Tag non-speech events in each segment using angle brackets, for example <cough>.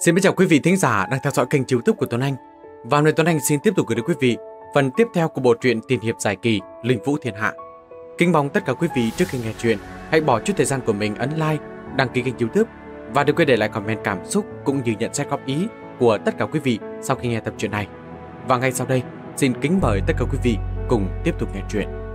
Xin chào quý vị thính giả đang theo dõi kênh youtube của Tuấn Anh. Và hôm nay Tuấn Anh xin tiếp tục gửi đến quý vị phần tiếp theo của bộ truyện tiền hiệp dài kỳ Linh Vũ Thiên Hạ. Kính mong tất cả quý vị trước khi nghe chuyện, hãy bỏ chút thời gian của mình ấn like, đăng ký kênh youtube và đừng quên để lại comment cảm xúc cũng như nhận xét góp ý của tất cả quý vị sau khi nghe tập truyện này. Và ngay sau đây, xin kính mời tất cả quý vị cùng tiếp tục nghe chuyện.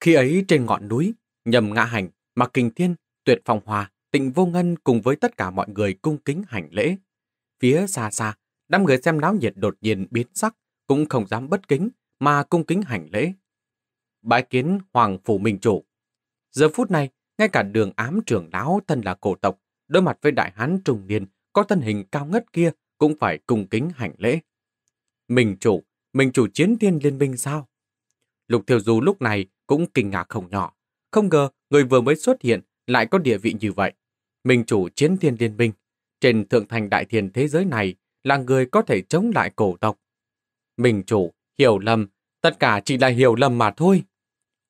Khi ấy trên ngọn núi, nhầm ngã hành, mặc kinh thiên, tuyệt phong hòa, tịnh vô ngân cùng với tất cả mọi người cung kính hành lễ. Phía xa xa, đám người xem náo nhiệt đột nhiên biến sắc, cũng không dám bất kính, mà cung kính hành lễ. Bái kiến Hoàng Phủ Minh Chủ Giờ phút này, ngay cả đường ám trưởng lão thân là cổ tộc, đối mặt với đại hán trùng niên có thân hình cao ngất kia cũng phải cung kính hành lễ. Mình chủ, mình chủ chiến thiên liên minh sao? Lục Thiều Du lúc này cũng kinh ngạc không nhỏ. Không ngờ người vừa mới xuất hiện lại có địa vị như vậy. Minh chủ chiến thiên liên minh, trên thượng thành đại thiên thế giới này là người có thể chống lại cổ tộc. Minh chủ, hiểu lầm, tất cả chỉ là hiểu lầm mà thôi.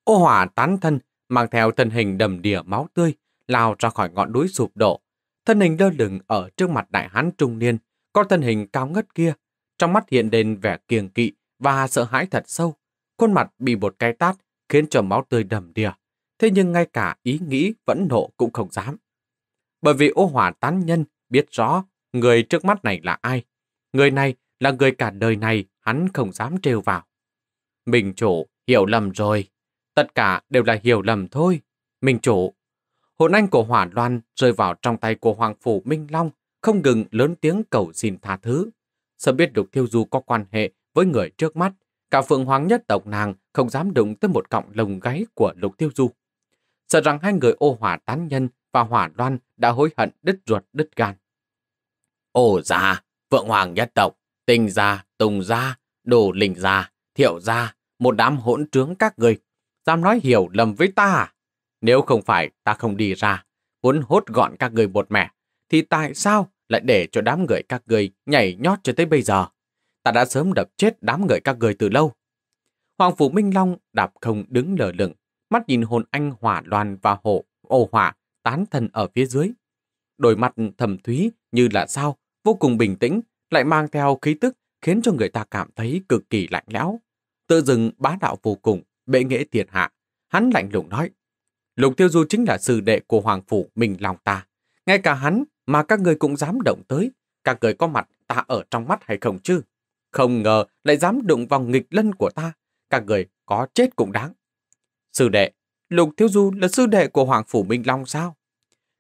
Ô hỏa tán thân, mang theo thân hình đầm đìa máu tươi, lao ra khỏi ngọn núi sụp đổ. Thân hình lơ lửng ở trước mặt đại hán trung niên, có thân hình cao ngất kia, trong mắt hiện lên vẻ kiêng kỵ và sợ hãi thật sâu. Khuôn mặt bị một cái tát khiến cho máu tươi đầm đìa. Thế nhưng ngay cả ý nghĩ vẫn nộ cũng không dám. Bởi vì ô hỏa tán nhân biết rõ người trước mắt này là ai. Người này là người cả đời này hắn không dám trêu vào. Mình chủ hiểu lầm rồi. Tất cả đều là hiểu lầm thôi. Mình chủ. Hồn anh của hỏa loan rơi vào trong tay của Hoàng Phủ Minh Long không ngừng lớn tiếng cầu xin tha thứ. Sợ biết được Thiêu Du có quan hệ với người trước mắt, cả Phượng Hoàng nhất tộc nàng không dám đụng tới một cọng lồng gáy của Lục Tiêu Du. Sợ rằng hai người ô hỏa tán nhân và hỏa loan đã hối hận đứt ruột đứt gan. Ô già Vượng Hoàng nhất tộc, Tình gia, Tùng gia, Đồ Linh gia, Thiệu gia, một đám hỗn trướng các người, dám nói hiểu lầm với ta à? Nếu không phải ta không đi ra, muốn hốt gọn các người bột mẻ, thì tại sao lại để cho đám người các người nhảy nhót cho tới bây giờ? Ta đã sớm đập chết đám người các người từ lâu. Hoàng Phủ Minh Long đạp không đứng lờ lửng, mắt nhìn hồn anh hỏa loàn và hộ, ô hỏa, tán thần ở phía dưới. Đôi mặt thầm thúy như là sao, vô cùng bình tĩnh, lại mang theo khí tức khiến cho người ta cảm thấy cực kỳ lạnh lẽo. Tự dưng bá đạo vô cùng, bệ nghệ thiệt hạ. Hắn lạnh lùng nói, Lục Tiêu Du chính là sư đệ của Hoàng Phủ Minh Long ta. Ngay cả hắn mà các người cũng dám động tới, các người có mặt ta ở trong mắt hay không chứ? Không ngờ lại dám đụng vào nghịch lân của ta, các người có chết cũng đáng. Sư đệ, Lục Thiếu Du là sư đệ của Hoàng Phủ Minh Long sao?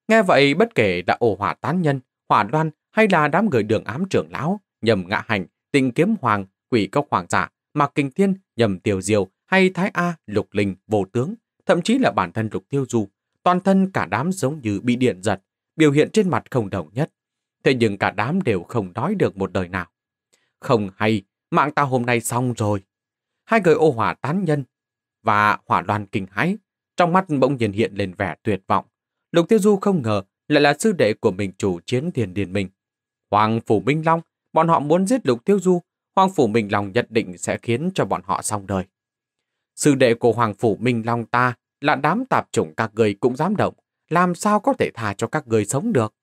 Nghe vậy bất kể đã ổ hỏa tán nhân, hỏa đoan hay là đám người đường ám trưởng lão, nhầm ngạ hành, tình kiếm hoàng, quỷ cốc hoàng giả, mạc kinh thiên, nhầm tiểu diều hay thái A, lục linh, vô tướng, thậm chí là bản thân Lục Thiếu Du, toàn thân cả đám giống như bị điện giật, biểu hiện trên mặt không đồng nhất. Thế nhưng cả đám đều không nói được một đời nào. Không hay, mạng ta hôm nay xong rồi hai người ô hỏa tán nhân và hỏa đoàn kinh hãi, trong mắt bỗng nhiên hiện lên vẻ tuyệt vọng. Lục Tiêu Du không ngờ lại là sư đệ của mình chủ chiến thiền điền mình. Hoàng Phủ Minh Long, bọn họ muốn giết Lục Tiêu Du, Hoàng Phủ Minh Long nhất định sẽ khiến cho bọn họ xong đời. Sư đệ của Hoàng Phủ Minh Long ta là đám tạp chủng các người cũng dám động, làm sao có thể tha cho các người sống được.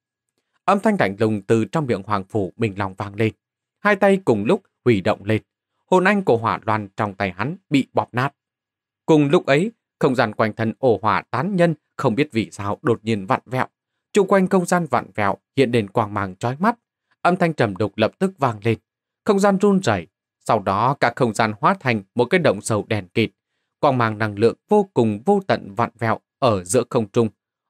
Âm thanh lạnh lùng từ trong miệng Hoàng Phủ Minh Long vang lên. Hai tay cùng lúc hủy động lên, hồn anh của hỏa đoàn trong tay hắn bị bóp nát. Cùng lúc ấy, không gian quanh thân ổ hỏa tán nhân không biết vì sao đột nhiên vặn vẹo. Trung quanh không gian vặn vẹo hiện đến quang mang trói mắt. Âm thanh trầm đục lập tức vang lên. Không gian run rẩy, sau đó cả không gian hóa thành một cái động sầu đèn kịt. Quang mang năng lượng vô cùng vô tận vặn vẹo ở giữa không trung.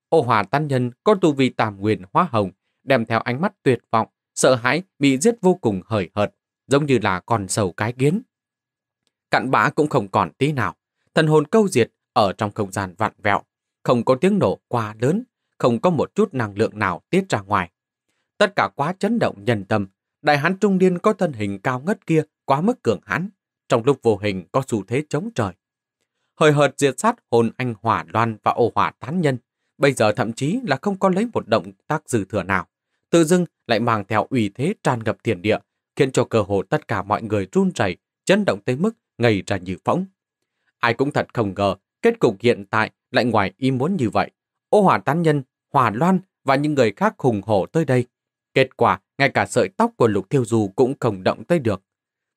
Ô hỏa tan nhân có tu vi tàm nguyên hóa hồng, đem theo ánh mắt tuyệt vọng, sợ hãi bị giết vô cùng hời hợt giống như là con sầu cái kiến. Cặn bã cũng không còn tí nào, thần hồn câu diệt ở trong không gian vặn vẹo, không có tiếng nổ quá lớn, không có một chút năng lượng nào tiết ra ngoài. Tất cả quá chấn động nhân tâm, đại hán trung niên có thân hình cao ngất kia quá mức cường hãn, trong lúc vô hình có xu thế chống trời. Hời hợt diệt sát hồn anh hỏa loan và ô hỏa tán nhân, bây giờ thậm chí là không có lấy một động tác dư thừa nào. Tự dưng lại mang theo ủy thế tràn ngập tiền địa, khiến cho cơ hồ tất cả mọi người run rẩy, chấn động tới mức ngây ra như phóng. Ai cũng thật không ngờ, kết cục hiện tại lại ngoài ý muốn như vậy. Ô hỏa tán nhân, hỏa loan và những người khác hùng hổ tới đây. Kết quả, ngay cả sợi tóc của Lục Thiêu Du cũng không động tới được.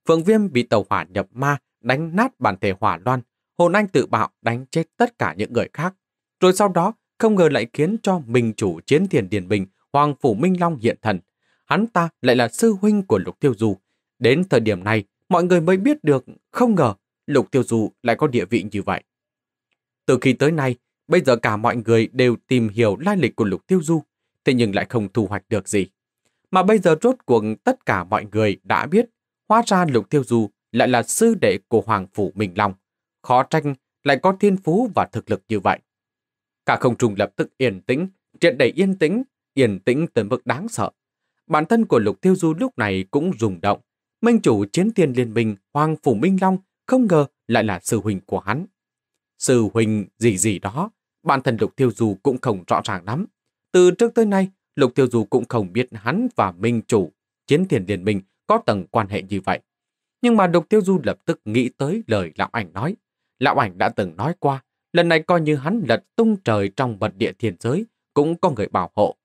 Phượng Viêm bị tàu hỏa nhập ma, đánh nát bản thể hỏa loan. Hồn Anh tự bạo đánh chết tất cả những người khác. Rồi sau đó, không ngờ lại khiến cho mình chủ chiến thiền Điền Bình, Hoàng Phủ Minh Long hiện thần hắn ta lại là sư huynh của Lục Tiêu Du. Đến thời điểm này, mọi người mới biết được, không ngờ, Lục Tiêu Du lại có địa vị như vậy. Từ khi tới nay, bây giờ cả mọi người đều tìm hiểu lai lịch của Lục Tiêu Du, thế nhưng lại không thu hoạch được gì. Mà bây giờ rốt cuộc tất cả mọi người đã biết, hóa ra Lục Tiêu Du lại là sư đệ của Hoàng Phủ Minh Long. Khó tranh lại có thiên phú và thực lực như vậy. Cả không trùng lập tức yên tĩnh, triệt đầy yên tĩnh, yên tĩnh tới mức đáng sợ, Bản thân của Lục Tiêu Du lúc này cũng rùng động. Minh chủ chiến tiền liên minh Hoàng Phủ Minh Long không ngờ lại là sư huynh của hắn. Sư huynh gì gì đó, bản thân Lục Tiêu Du cũng không rõ ràng lắm. Từ trước tới nay, Lục Tiêu Du cũng không biết hắn và Minh chủ chiến tiền liên minh có tầng quan hệ như vậy. Nhưng mà Lục Tiêu Du lập tức nghĩ tới lời Lão Ảnh nói. Lão Ảnh đã từng nói qua, lần này coi như hắn lật tung trời trong vật địa thiên giới, cũng có người bảo hộ.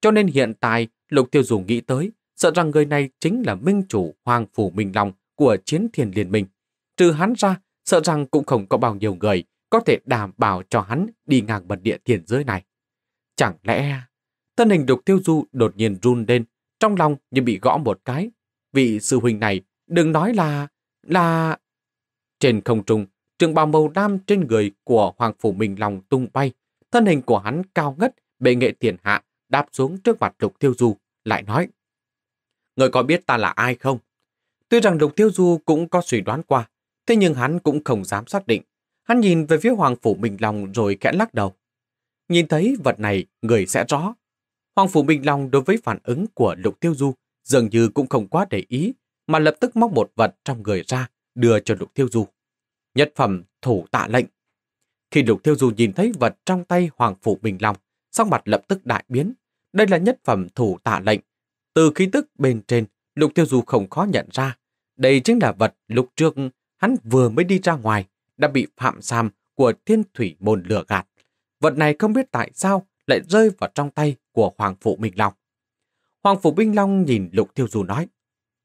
Cho nên hiện tại Lục Tiêu Dù nghĩ tới, sợ rằng người này chính là minh chủ Hoàng Phủ Minh Long của Chiến Thiền Liên Minh. Trừ hắn ra, sợ rằng cũng không có bao nhiêu người có thể đảm bảo cho hắn đi ngang bật địa thiền giới này. Chẳng lẽ... Thân hình Lục Tiêu Du đột nhiên run lên, trong lòng như bị gõ một cái. Vị sư huynh này, đừng nói là... là... Trên không trung, trường bào màu đam trên người của Hoàng Phủ Minh Long tung bay. Thân hình của hắn cao ngất, bệ nghệ tiền hạ, đáp xuống trước mặt Lục Tiêu Du lại nói. Người có biết ta là ai không? Tuy rằng Lục Tiêu Du cũng có suy đoán qua, thế nhưng hắn cũng không dám xác định. Hắn nhìn về phía Hoàng Phủ Bình Long rồi kẽ lắc đầu. Nhìn thấy vật này, người sẽ rõ. Hoàng Phủ Bình Long đối với phản ứng của Lục Tiêu Du dường như cũng không quá để ý, mà lập tức móc một vật trong người ra, đưa cho Lục Tiêu Du. Nhất phẩm thủ tạ lệnh. Khi Lục Tiêu Du nhìn thấy vật trong tay Hoàng Phủ Bình Long, sắc mặt lập tức đại biến, đây là nhất phẩm thủ tạ lệnh. Từ khí tức bên trên, Lục Tiêu Du không khó nhận ra. Đây chính là vật lục trước hắn vừa mới đi ra ngoài, đã bị phạm sam của thiên thủy môn lừa gạt. Vật này không biết tại sao lại rơi vào trong tay của Hoàng Phụ Minh Long. Hoàng Phụ Minh Long nhìn Lục Tiêu Du nói,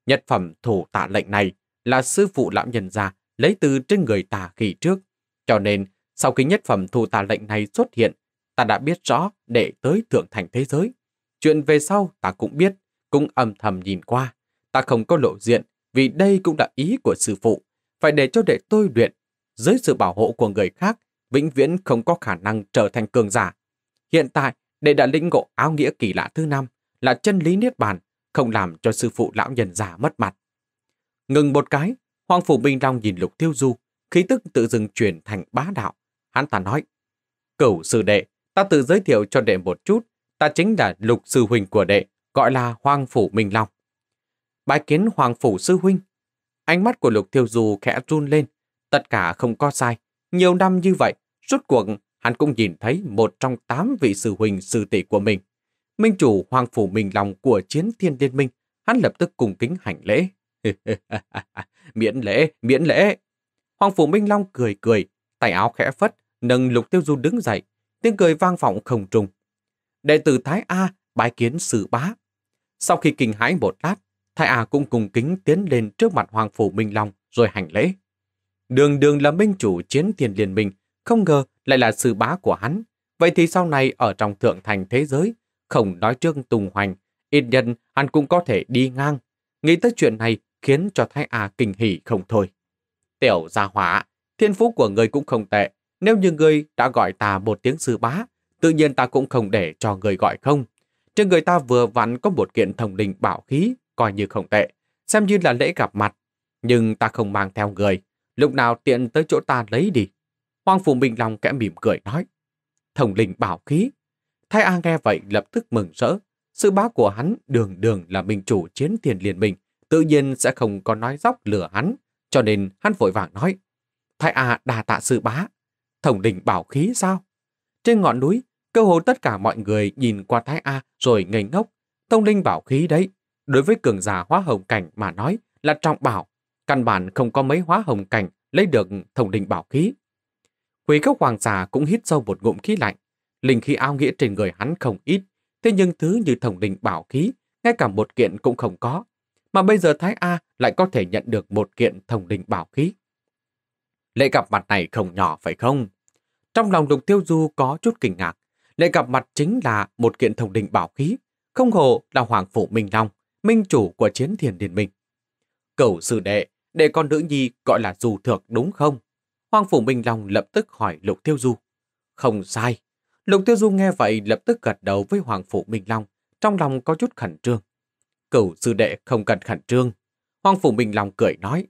nhất phẩm thủ tạ lệnh này là sư phụ lão nhân già lấy từ trên người tà khỉ trước. Cho nên, sau khi nhất phẩm thủ tạ lệnh này xuất hiện, ta đã biết rõ để tới thượng thành thế giới. Chuyện về sau ta cũng biết, cũng âm thầm nhìn qua. Ta không có lộ diện vì đây cũng là ý của sư phụ. Phải để cho đệ tôi luyện, dưới sự bảo hộ của người khác, vĩnh viễn không có khả năng trở thành cường giả. Hiện tại, đệ đã lĩnh ngộ áo nghĩa kỳ lạ thứ năm là chân lý niết bàn, không làm cho sư phụ lão nhân già mất mặt. Ngừng một cái, Hoàng Phủ Minh Long nhìn Lục Tiêu Du, khí tức tự dưng chuyển thành bá đạo. Hắn ta nói, cửu sư đệ, Ta tự giới thiệu cho đệ một chút, ta chính là lục sư huynh của đệ, gọi là Hoàng Phủ Minh Long. bài kiến Hoàng Phủ Sư Huynh. Ánh mắt của Lục Thiêu Du khẽ run lên. Tất cả không có sai. Nhiều năm như vậy, rốt cuộc hắn cũng nhìn thấy một trong tám vị sư huynh sư tỷ của mình. Minh chủ Hoàng Phủ Minh Long của Chiến Thiên Liên Minh, hắn lập tức cùng kính hành lễ. <laughs> miễn lễ, miễn lễ. Hoàng Phủ Minh Long cười cười, tay áo khẽ phất, nâng Lục Tiêu Du đứng dậy, tiếng cười vang vọng không trung. Đệ tử Thái A bái kiến sư bá. Sau khi kinh hãi một lát, Thái A cũng cùng kính tiến lên trước mặt Hoàng Phủ Minh Long rồi hành lễ. Đường đường là minh chủ chiến tiền liên minh, không ngờ lại là sư bá của hắn. Vậy thì sau này ở trong thượng thành thế giới, không nói trương tùng hoành, ít nhân hắn cũng có thể đi ngang. Nghĩ tới chuyện này khiến cho Thái A kinh hỉ không thôi. Tiểu gia hỏa, thiên phú của người cũng không tệ, nếu như ngươi đã gọi ta một tiếng sư bá, tự nhiên ta cũng không để cho người gọi không. Trên người ta vừa vặn có một kiện thông linh bảo khí, coi như không tệ, xem như là lễ gặp mặt. Nhưng ta không mang theo người, lúc nào tiện tới chỗ ta lấy đi. Hoàng Phủ Minh Long kẽ mỉm cười nói, thông linh bảo khí. Thái A nghe vậy lập tức mừng rỡ, sư bá của hắn đường đường là minh chủ chiến tiền liên minh, tự nhiên sẽ không có nói dóc lừa hắn, cho nên hắn vội vàng nói. Thái A đà tạ sư bá, Thổng đỉnh bảo khí sao? Trên ngọn núi, cơ hồ tất cả mọi người nhìn qua Thái A rồi ngây ngốc. Thông linh bảo khí đấy, đối với cường giả hóa hồng cảnh mà nói là trọng bảo. Căn bản không có mấy hóa hồng cảnh lấy được thông đỉnh bảo khí. quý cốc hoàng giả cũng hít sâu một ngụm khí lạnh. Linh khí ao nghĩa trên người hắn không ít, thế nhưng thứ như thông đỉnh bảo khí, ngay cả một kiện cũng không có. Mà bây giờ Thái A lại có thể nhận được một kiện thông đỉnh bảo khí lễ gặp mặt này không nhỏ phải không? Trong lòng Lục Tiêu Du có chút kinh ngạc, lễ gặp mặt chính là một kiện thông đình bảo khí, không hồ là Hoàng Phủ Minh Long, minh chủ của chiến thiền điền minh. Cửu sư đệ, đệ con nữ nhi gọi là Du Thược đúng không? Hoàng Phủ Minh Long lập tức hỏi Lục Tiêu Du. Không sai. Lục Tiêu Du nghe vậy lập tức gật đầu với Hoàng Phủ Minh Long, trong lòng có chút khẩn trương. Cửu sư đệ không cần khẩn trương. Hoàng Phủ Minh Long cười nói,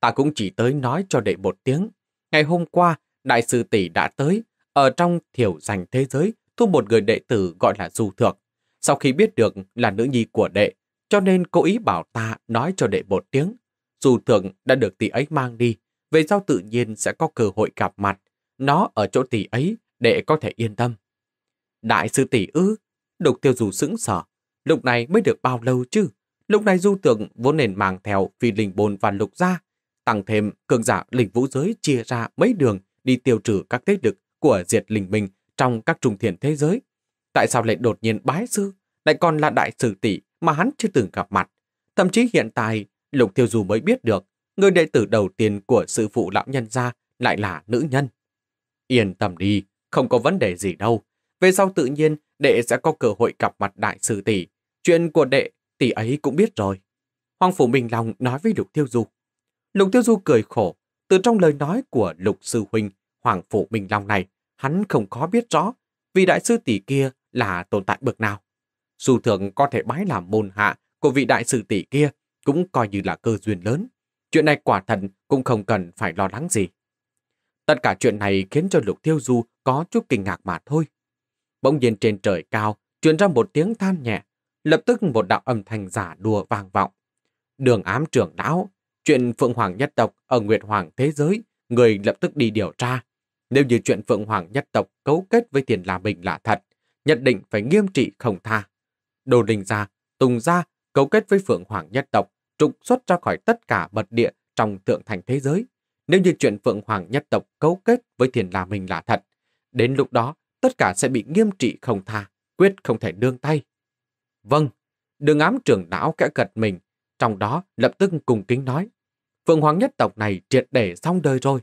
ta cũng chỉ tới nói cho đệ một tiếng. Ngày hôm qua, đại sư tỷ đã tới, ở trong thiểu giành thế giới, thu một người đệ tử gọi là Du Thược. Sau khi biết được là nữ nhi của đệ, cho nên cố ý bảo ta nói cho đệ một tiếng. Du Thược đã được tỷ ấy mang đi, về sau tự nhiên sẽ có cơ hội gặp mặt. Nó ở chỗ tỷ ấy, đệ có thể yên tâm. Đại sư tỷ ư, đục tiêu dù sững sở, lúc này mới được bao lâu chứ? Lúc này du tưởng vốn nền mang theo phi linh bồn và lục gia, tăng thêm cường giả linh vũ giới chia ra mấy đường đi tiêu trừ các thế lực của diệt linh minh trong các trùng thiền thế giới. Tại sao lại đột nhiên bái sư, lại còn là đại sử tỷ mà hắn chưa từng gặp mặt. Thậm chí hiện tại, Lục Thiêu Du mới biết được, người đệ tử đầu tiên của sư phụ lão nhân gia lại là nữ nhân. Yên tâm đi, không có vấn đề gì đâu. Về sau tự nhiên, đệ sẽ có cơ hội gặp mặt đại sư tỷ. Chuyện của đệ, tỷ ấy cũng biết rồi. Hoàng Phủ Minh Long nói với Lục Thiêu Du. Lục Tiêu Du cười khổ, từ trong lời nói của Lục Sư Huynh, Hoàng Phụ Minh Long này, hắn không khó biết rõ vị đại sư tỷ kia là tồn tại bậc nào. Dù thường có thể bái làm môn hạ của vị đại sư tỷ kia cũng coi như là cơ duyên lớn. Chuyện này quả thật cũng không cần phải lo lắng gì. Tất cả chuyện này khiến cho Lục Tiêu Du có chút kinh ngạc mà thôi. Bỗng nhiên trên trời cao, truyền ra một tiếng than nhẹ, lập tức một đạo âm thanh giả đùa vang vọng. Đường ám trưởng lão Chuyện Phượng Hoàng nhất tộc ở Nguyệt Hoàng thế giới, người lập tức đi điều tra. Nếu như chuyện Phượng Hoàng nhất tộc cấu kết với tiền là mình là thật, nhất định phải nghiêm trị không tha. Đồ đình gia, tùng gia, cấu kết với Phượng Hoàng nhất tộc, trục xuất ra khỏi tất cả mật địa trong thượng thành thế giới. Nếu như chuyện Phượng Hoàng nhất tộc cấu kết với tiền là mình là thật, đến lúc đó tất cả sẽ bị nghiêm trị không tha, quyết không thể nương tay. Vâng, đường ám trưởng não kẽ gật mình, trong đó lập tức cùng kính nói. Phượng Hoàng nhất tộc này triệt để xong đời rồi.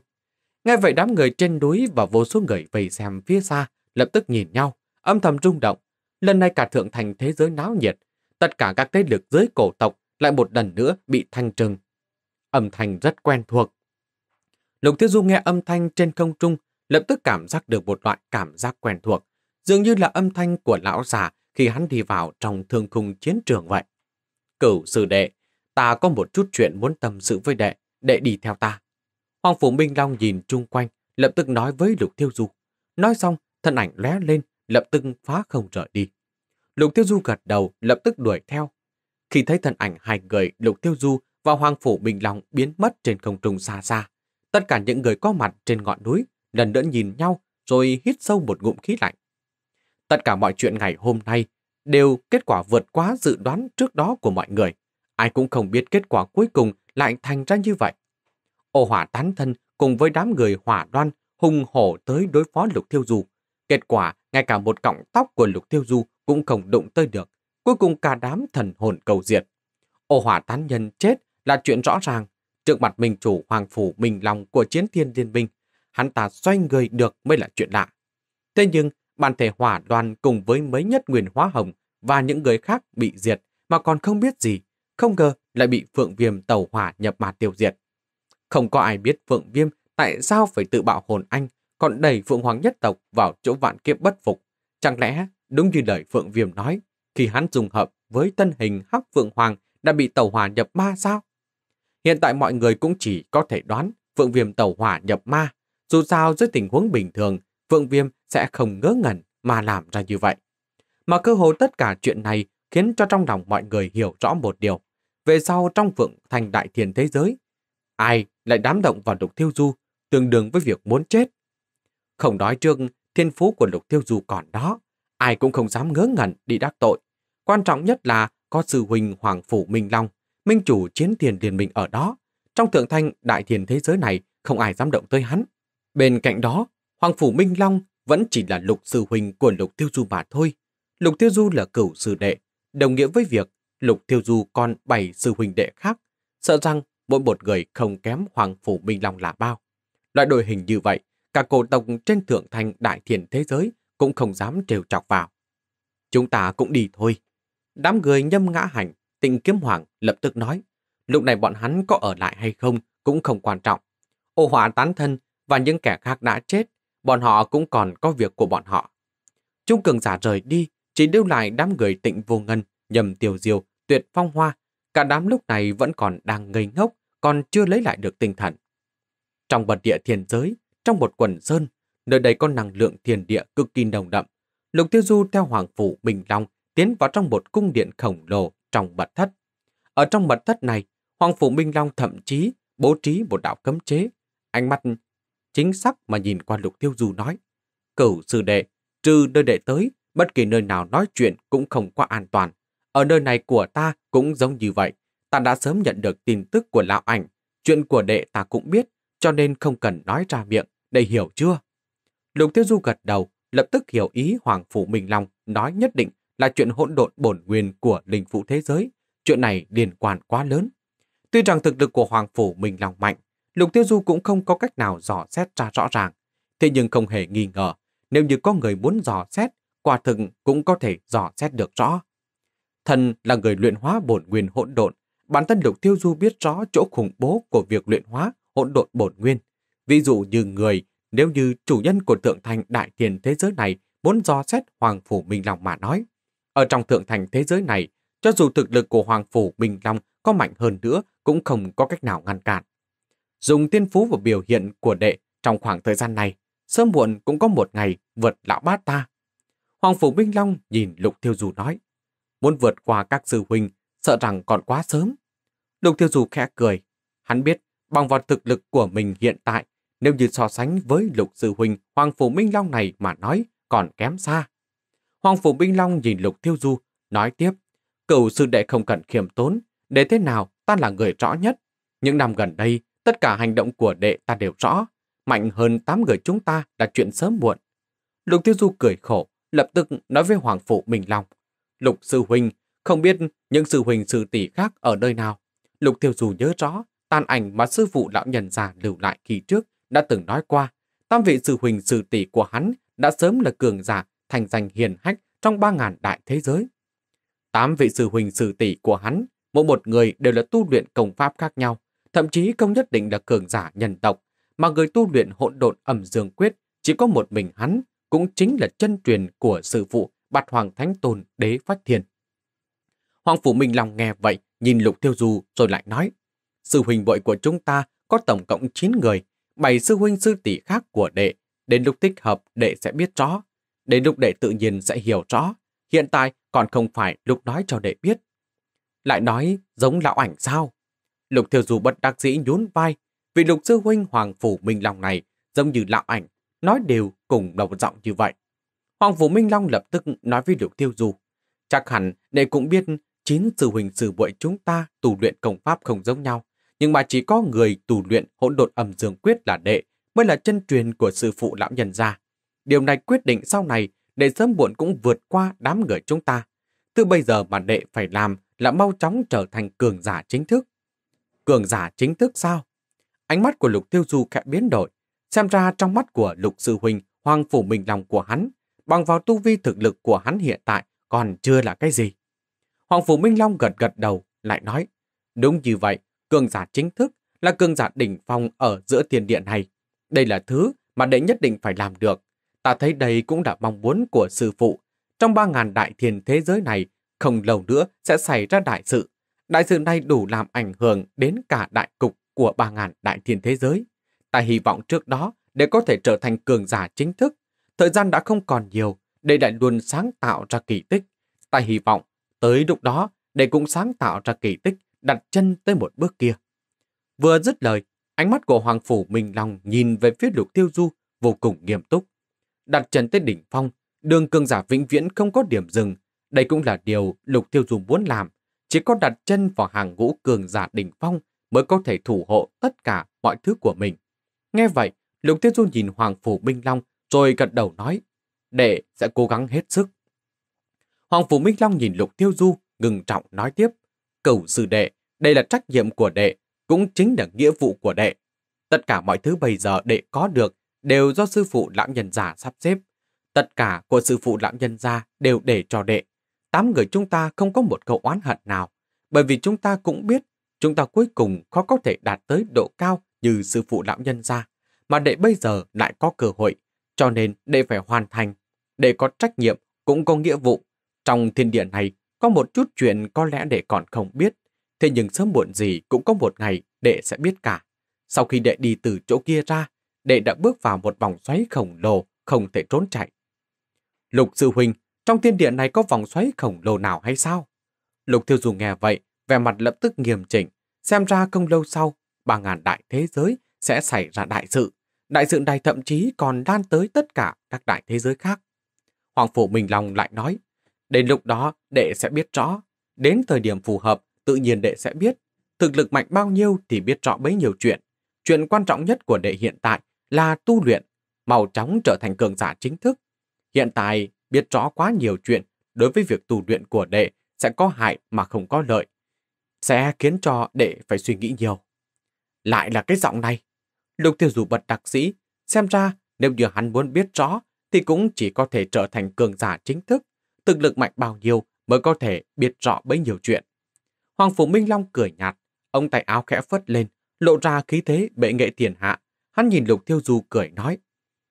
Nghe vậy đám người trên núi và vô số người vây xem phía xa lập tức nhìn nhau, âm thầm rung động. Lần này cả thượng thành thế giới náo nhiệt, tất cả các thế lực dưới cổ tộc lại một lần nữa bị thanh trừng. Âm thanh rất quen thuộc. Lục Tiêu Du nghe âm thanh trên không trung, lập tức cảm giác được một loại cảm giác quen thuộc, dường như là âm thanh của lão già khi hắn đi vào trong thương khung chiến trường vậy. Cửu sư đệ, ta có một chút chuyện muốn tâm sự với đệ, đệ đi theo ta. Hoàng Phủ Minh Long nhìn chung quanh, lập tức nói với Lục Thiêu Du. Nói xong, thân ảnh lóe lên, lập tức phá không rời đi. Lục Thiêu Du gật đầu, lập tức đuổi theo. Khi thấy thân ảnh hai người Lục Thiêu Du và Hoàng Phủ Minh Long biến mất trên không trung xa xa, tất cả những người có mặt trên ngọn núi lần nữa nhìn nhau rồi hít sâu một ngụm khí lạnh. Tất cả mọi chuyện ngày hôm nay đều kết quả vượt quá dự đoán trước đó của mọi người. Ai cũng không biết kết quả cuối cùng lại thành ra như vậy. Ô hỏa tán thân cùng với đám người hỏa đoan hung hổ tới đối phó Lục Thiêu Du. Kết quả, ngay cả một cọng tóc của Lục Thiêu Du cũng không đụng tới được. Cuối cùng cả đám thần hồn cầu diệt. Ô hỏa tán nhân chết là chuyện rõ ràng. Trước mặt mình chủ Hoàng Phủ mình lòng của Chiến Thiên Liên Minh, hắn ta xoay người được mới là chuyện lạ. Thế nhưng, bản thể hỏa đoan cùng với mấy nhất nguyên hóa hồng và những người khác bị diệt mà còn không biết gì không ngờ lại bị Phượng Viêm tàu hỏa nhập mà tiêu diệt. Không có ai biết Phượng Viêm tại sao phải tự bạo hồn anh, còn đẩy Phượng Hoàng nhất tộc vào chỗ vạn kiếp bất phục. Chẳng lẽ, đúng như lời Phượng Viêm nói, khi hắn dùng hợp với thân hình Hắc Phượng Hoàng đã bị tàu hỏa nhập ma sao? Hiện tại mọi người cũng chỉ có thể đoán Phượng Viêm tàu hỏa nhập ma. Dù sao dưới tình huống bình thường, Phượng Viêm sẽ không ngớ ngẩn mà làm ra như vậy. Mà cơ hồ tất cả chuyện này khiến cho trong lòng mọi người hiểu rõ một điều về sau trong phượng thành đại thiền thế giới. Ai lại đám động vào lục thiêu du, tương đương với việc muốn chết. Không nói trước, thiên phú của lục thiêu du còn đó, ai cũng không dám ngớ ngẩn đi đắc tội. Quan trọng nhất là có sư huynh Hoàng Phủ Minh Long, minh chủ chiến thiền liền mình ở đó. Trong thượng thanh đại thiền thế giới này không ai dám động tới hắn. Bên cạnh đó, Hoàng Phủ Minh Long vẫn chỉ là lục sư huynh của lục tiêu du mà thôi. Lục tiêu du là cửu sư đệ, đồng nghĩa với việc Lục Thiêu Du còn bảy sư huynh đệ khác, sợ rằng mỗi một người không kém Hoàng Phủ Minh Long là bao. Loại đội hình như vậy, cả cổ tộc trên thượng thành đại thiền thế giới cũng không dám trêu chọc vào. Chúng ta cũng đi thôi. Đám người nhâm ngã hành, tịnh kiếm hoàng lập tức nói. Lúc này bọn hắn có ở lại hay không cũng không quan trọng. Ô hỏa tán thân và những kẻ khác đã chết, bọn họ cũng còn có việc của bọn họ. Trung cường giả rời đi, chỉ lưu lại đám người tịnh vô ngân nhầm tiểu diều, tuyệt phong hoa, cả đám lúc này vẫn còn đang ngây ngốc, còn chưa lấy lại được tinh thần. Trong bật địa thiên giới, trong một quần sơn, nơi đây có năng lượng thiền địa cực kỳ đồng đậm. Lục Tiêu Du theo Hoàng Phủ Bình Long tiến vào trong một cung điện khổng lồ trong mật thất. Ở trong mật thất này, Hoàng Phủ Minh Long thậm chí bố trí một đạo cấm chế. Ánh mắt chính xác mà nhìn qua Lục Tiêu Du nói. Cửu sư đệ, trừ nơi đệ tới, bất kỳ nơi nào nói chuyện cũng không quá an toàn. Ở nơi này của ta cũng giống như vậy. Ta đã sớm nhận được tin tức của lão ảnh. Chuyện của đệ ta cũng biết, cho nên không cần nói ra miệng. Đệ hiểu chưa? Lục Tiêu Du gật đầu, lập tức hiểu ý Hoàng Phủ Minh Long nói nhất định là chuyện hỗn độn bổn nguyên của linh phụ thế giới. Chuyện này liên quan quá lớn. Tuy rằng thực lực của Hoàng Phủ Minh Long mạnh, Lục Tiêu Du cũng không có cách nào dò xét ra rõ ràng. Thế nhưng không hề nghi ngờ, nếu như có người muốn dò xét, quả thực cũng có thể dò xét được rõ. Thần là người luyện hóa bổn nguyên hỗn độn. Bản thân Lục Tiêu Du biết rõ chỗ khủng bố của việc luyện hóa hỗn độn bổn nguyên. Ví dụ như người, nếu như chủ nhân của thượng thành đại thiền thế giới này muốn do xét Hoàng Phủ Minh Long mà nói. Ở trong thượng thành thế giới này, cho dù thực lực của Hoàng Phủ Minh Long có mạnh hơn nữa cũng không có cách nào ngăn cản. Dùng tiên phú và biểu hiện của đệ trong khoảng thời gian này, sớm muộn cũng có một ngày vượt lão bát ta. Hoàng Phủ Minh Long nhìn Lục Tiêu Du nói, muốn vượt qua các sư huynh, sợ rằng còn quá sớm. Lục Tiêu Du khẽ cười, hắn biết bằng vào thực lực của mình hiện tại, nếu như so sánh với Lục sư huynh Hoàng phủ Minh Long này mà nói còn kém xa. Hoàng phủ Minh Long nhìn Lục Tiêu Du, nói tiếp, cựu sư đệ không cần khiêm tốn, để thế nào ta là người rõ nhất. Những năm gần đây, tất cả hành động của đệ ta đều rõ, mạnh hơn tám người chúng ta là chuyện sớm muộn. Lục Tiêu Du cười khổ, lập tức nói với Hoàng phủ Minh Long. Lục sư huynh, không biết những sư huynh sư tỷ khác ở nơi nào. Lục tiêu dù nhớ rõ, tàn ảnh mà sư phụ lão nhân già lưu lại khi trước đã từng nói qua. Tam vị sư huynh sư tỷ của hắn đã sớm là cường giả, thành danh hiền hách trong ba ngàn đại thế giới. Tám vị sư huynh sư tỷ của hắn, mỗi một người đều là tu luyện công pháp khác nhau, thậm chí không nhất định là cường giả nhân tộc, mà người tu luyện hỗn độn ẩm dương quyết chỉ có một mình hắn, cũng chính là chân truyền của sư phụ bắt Hoàng Thánh Tôn đế phách thiền. Hoàng Phủ Minh Long nghe vậy, nhìn Lục Tiêu Du rồi lại nói, sư huynh vội của chúng ta có tổng cộng 9 người, bảy sư huynh sư tỷ khác của đệ, đến lúc thích hợp đệ sẽ biết rõ, đến lúc đệ tự nhiên sẽ hiểu rõ, hiện tại còn không phải lúc nói cho đệ biết. Lại nói giống lão ảnh sao? Lục Tiêu Du bất đắc dĩ nhún vai, vì Lục sư huynh Hoàng Phủ Minh Long này giống như lão ảnh, nói đều cùng đồng giọng như vậy. Hoàng Vũ Minh Long lập tức nói với Lục Tiêu Du. Chắc hẳn đệ cũng biết chín sư huynh sư muội chúng ta tu luyện công pháp không giống nhau, nhưng mà chỉ có người tu luyện hỗn độn âm dương quyết là đệ mới là chân truyền của sư phụ lão nhân gia. Điều này quyết định sau này đệ sớm muộn cũng vượt qua đám người chúng ta. Từ bây giờ mà đệ phải làm là mau chóng trở thành cường giả chính thức. Cường giả chính thức sao? Ánh mắt của Lục Tiêu Du khẽ biến đổi. Xem ra trong mắt của Lục Sư Huynh, Hoàng Phủ Minh Long của hắn bằng vào tu vi thực lực của hắn hiện tại còn chưa là cái gì. Hoàng Phủ Minh Long gật gật đầu, lại nói, đúng như vậy, cường giả chính thức là cường giả đỉnh phong ở giữa tiền điện này. Đây là thứ mà đệ nhất định phải làm được. Ta thấy đây cũng là mong muốn của sư phụ. Trong ba ngàn đại thiền thế giới này, không lâu nữa sẽ xảy ra đại sự. Đại sự này đủ làm ảnh hưởng đến cả đại cục của ba ngàn đại thiên thế giới. Ta hy vọng trước đó để có thể trở thành cường giả chính thức thời gian đã không còn nhiều để lại luôn sáng tạo ra kỳ tích. Ta hy vọng tới lúc đó để cũng sáng tạo ra kỳ tích đặt chân tới một bước kia. Vừa dứt lời, ánh mắt của Hoàng Phủ Minh Long nhìn về phía lục tiêu du vô cùng nghiêm túc. Đặt chân tới đỉnh phong, đường cường giả vĩnh viễn không có điểm dừng. Đây cũng là điều lục tiêu du muốn làm. Chỉ có đặt chân vào hàng ngũ cường giả đỉnh phong mới có thể thủ hộ tất cả mọi thứ của mình. Nghe vậy, lục tiêu du nhìn Hoàng Phủ Minh Long rồi gật đầu nói, đệ sẽ cố gắng hết sức. Hoàng Phủ Minh Long nhìn Lục Tiêu Du, ngừng trọng nói tiếp, cầu sư đệ, đây là trách nhiệm của đệ, cũng chính là nghĩa vụ của đệ. Tất cả mọi thứ bây giờ đệ có được đều do sư phụ lão nhân già sắp xếp. Tất cả của sư phụ lão nhân gia đều để cho đệ. Tám người chúng ta không có một câu oán hận nào, bởi vì chúng ta cũng biết chúng ta cuối cùng khó có thể đạt tới độ cao như sư phụ lão nhân gia mà đệ bây giờ lại có cơ hội cho nên để phải hoàn thành, để có trách nhiệm cũng có nghĩa vụ. Trong thiên địa này có một chút chuyện có lẽ đệ còn không biết, thế nhưng sớm muộn gì cũng có một ngày đệ sẽ biết cả. Sau khi đệ đi từ chỗ kia ra, đệ đã bước vào một vòng xoáy khổng lồ, không thể trốn chạy. Lục sư huynh, trong thiên địa này có vòng xoáy khổng lồ nào hay sao? Lục thiêu dù nghe vậy, vẻ mặt lập tức nghiêm chỉnh, xem ra không lâu sau, ba ngàn đại thế giới sẽ xảy ra đại sự. Đại sự này thậm chí còn đan tới tất cả các đại thế giới khác. Hoàng phủ Minh Long lại nói, đến lúc đó đệ sẽ biết rõ, đến thời điểm phù hợp tự nhiên đệ sẽ biết, thực lực mạnh bao nhiêu thì biết rõ bấy nhiêu chuyện. Chuyện quan trọng nhất của đệ hiện tại là tu luyện, mau chóng trở thành cường giả chính thức. Hiện tại biết rõ quá nhiều chuyện đối với việc tu luyện của đệ sẽ có hại mà không có lợi, sẽ khiến cho đệ phải suy nghĩ nhiều. Lại là cái giọng này. Lục tiêu dù bật đặc sĩ, xem ra nếu như hắn muốn biết rõ thì cũng chỉ có thể trở thành cường giả chính thức, thực lực mạnh bao nhiêu mới có thể biết rõ bấy nhiều chuyện. Hoàng Phủ Minh Long cười nhạt, ông tay áo khẽ phất lên, lộ ra khí thế bệ nghệ tiền hạ. Hắn nhìn Lục Tiêu Du cười nói,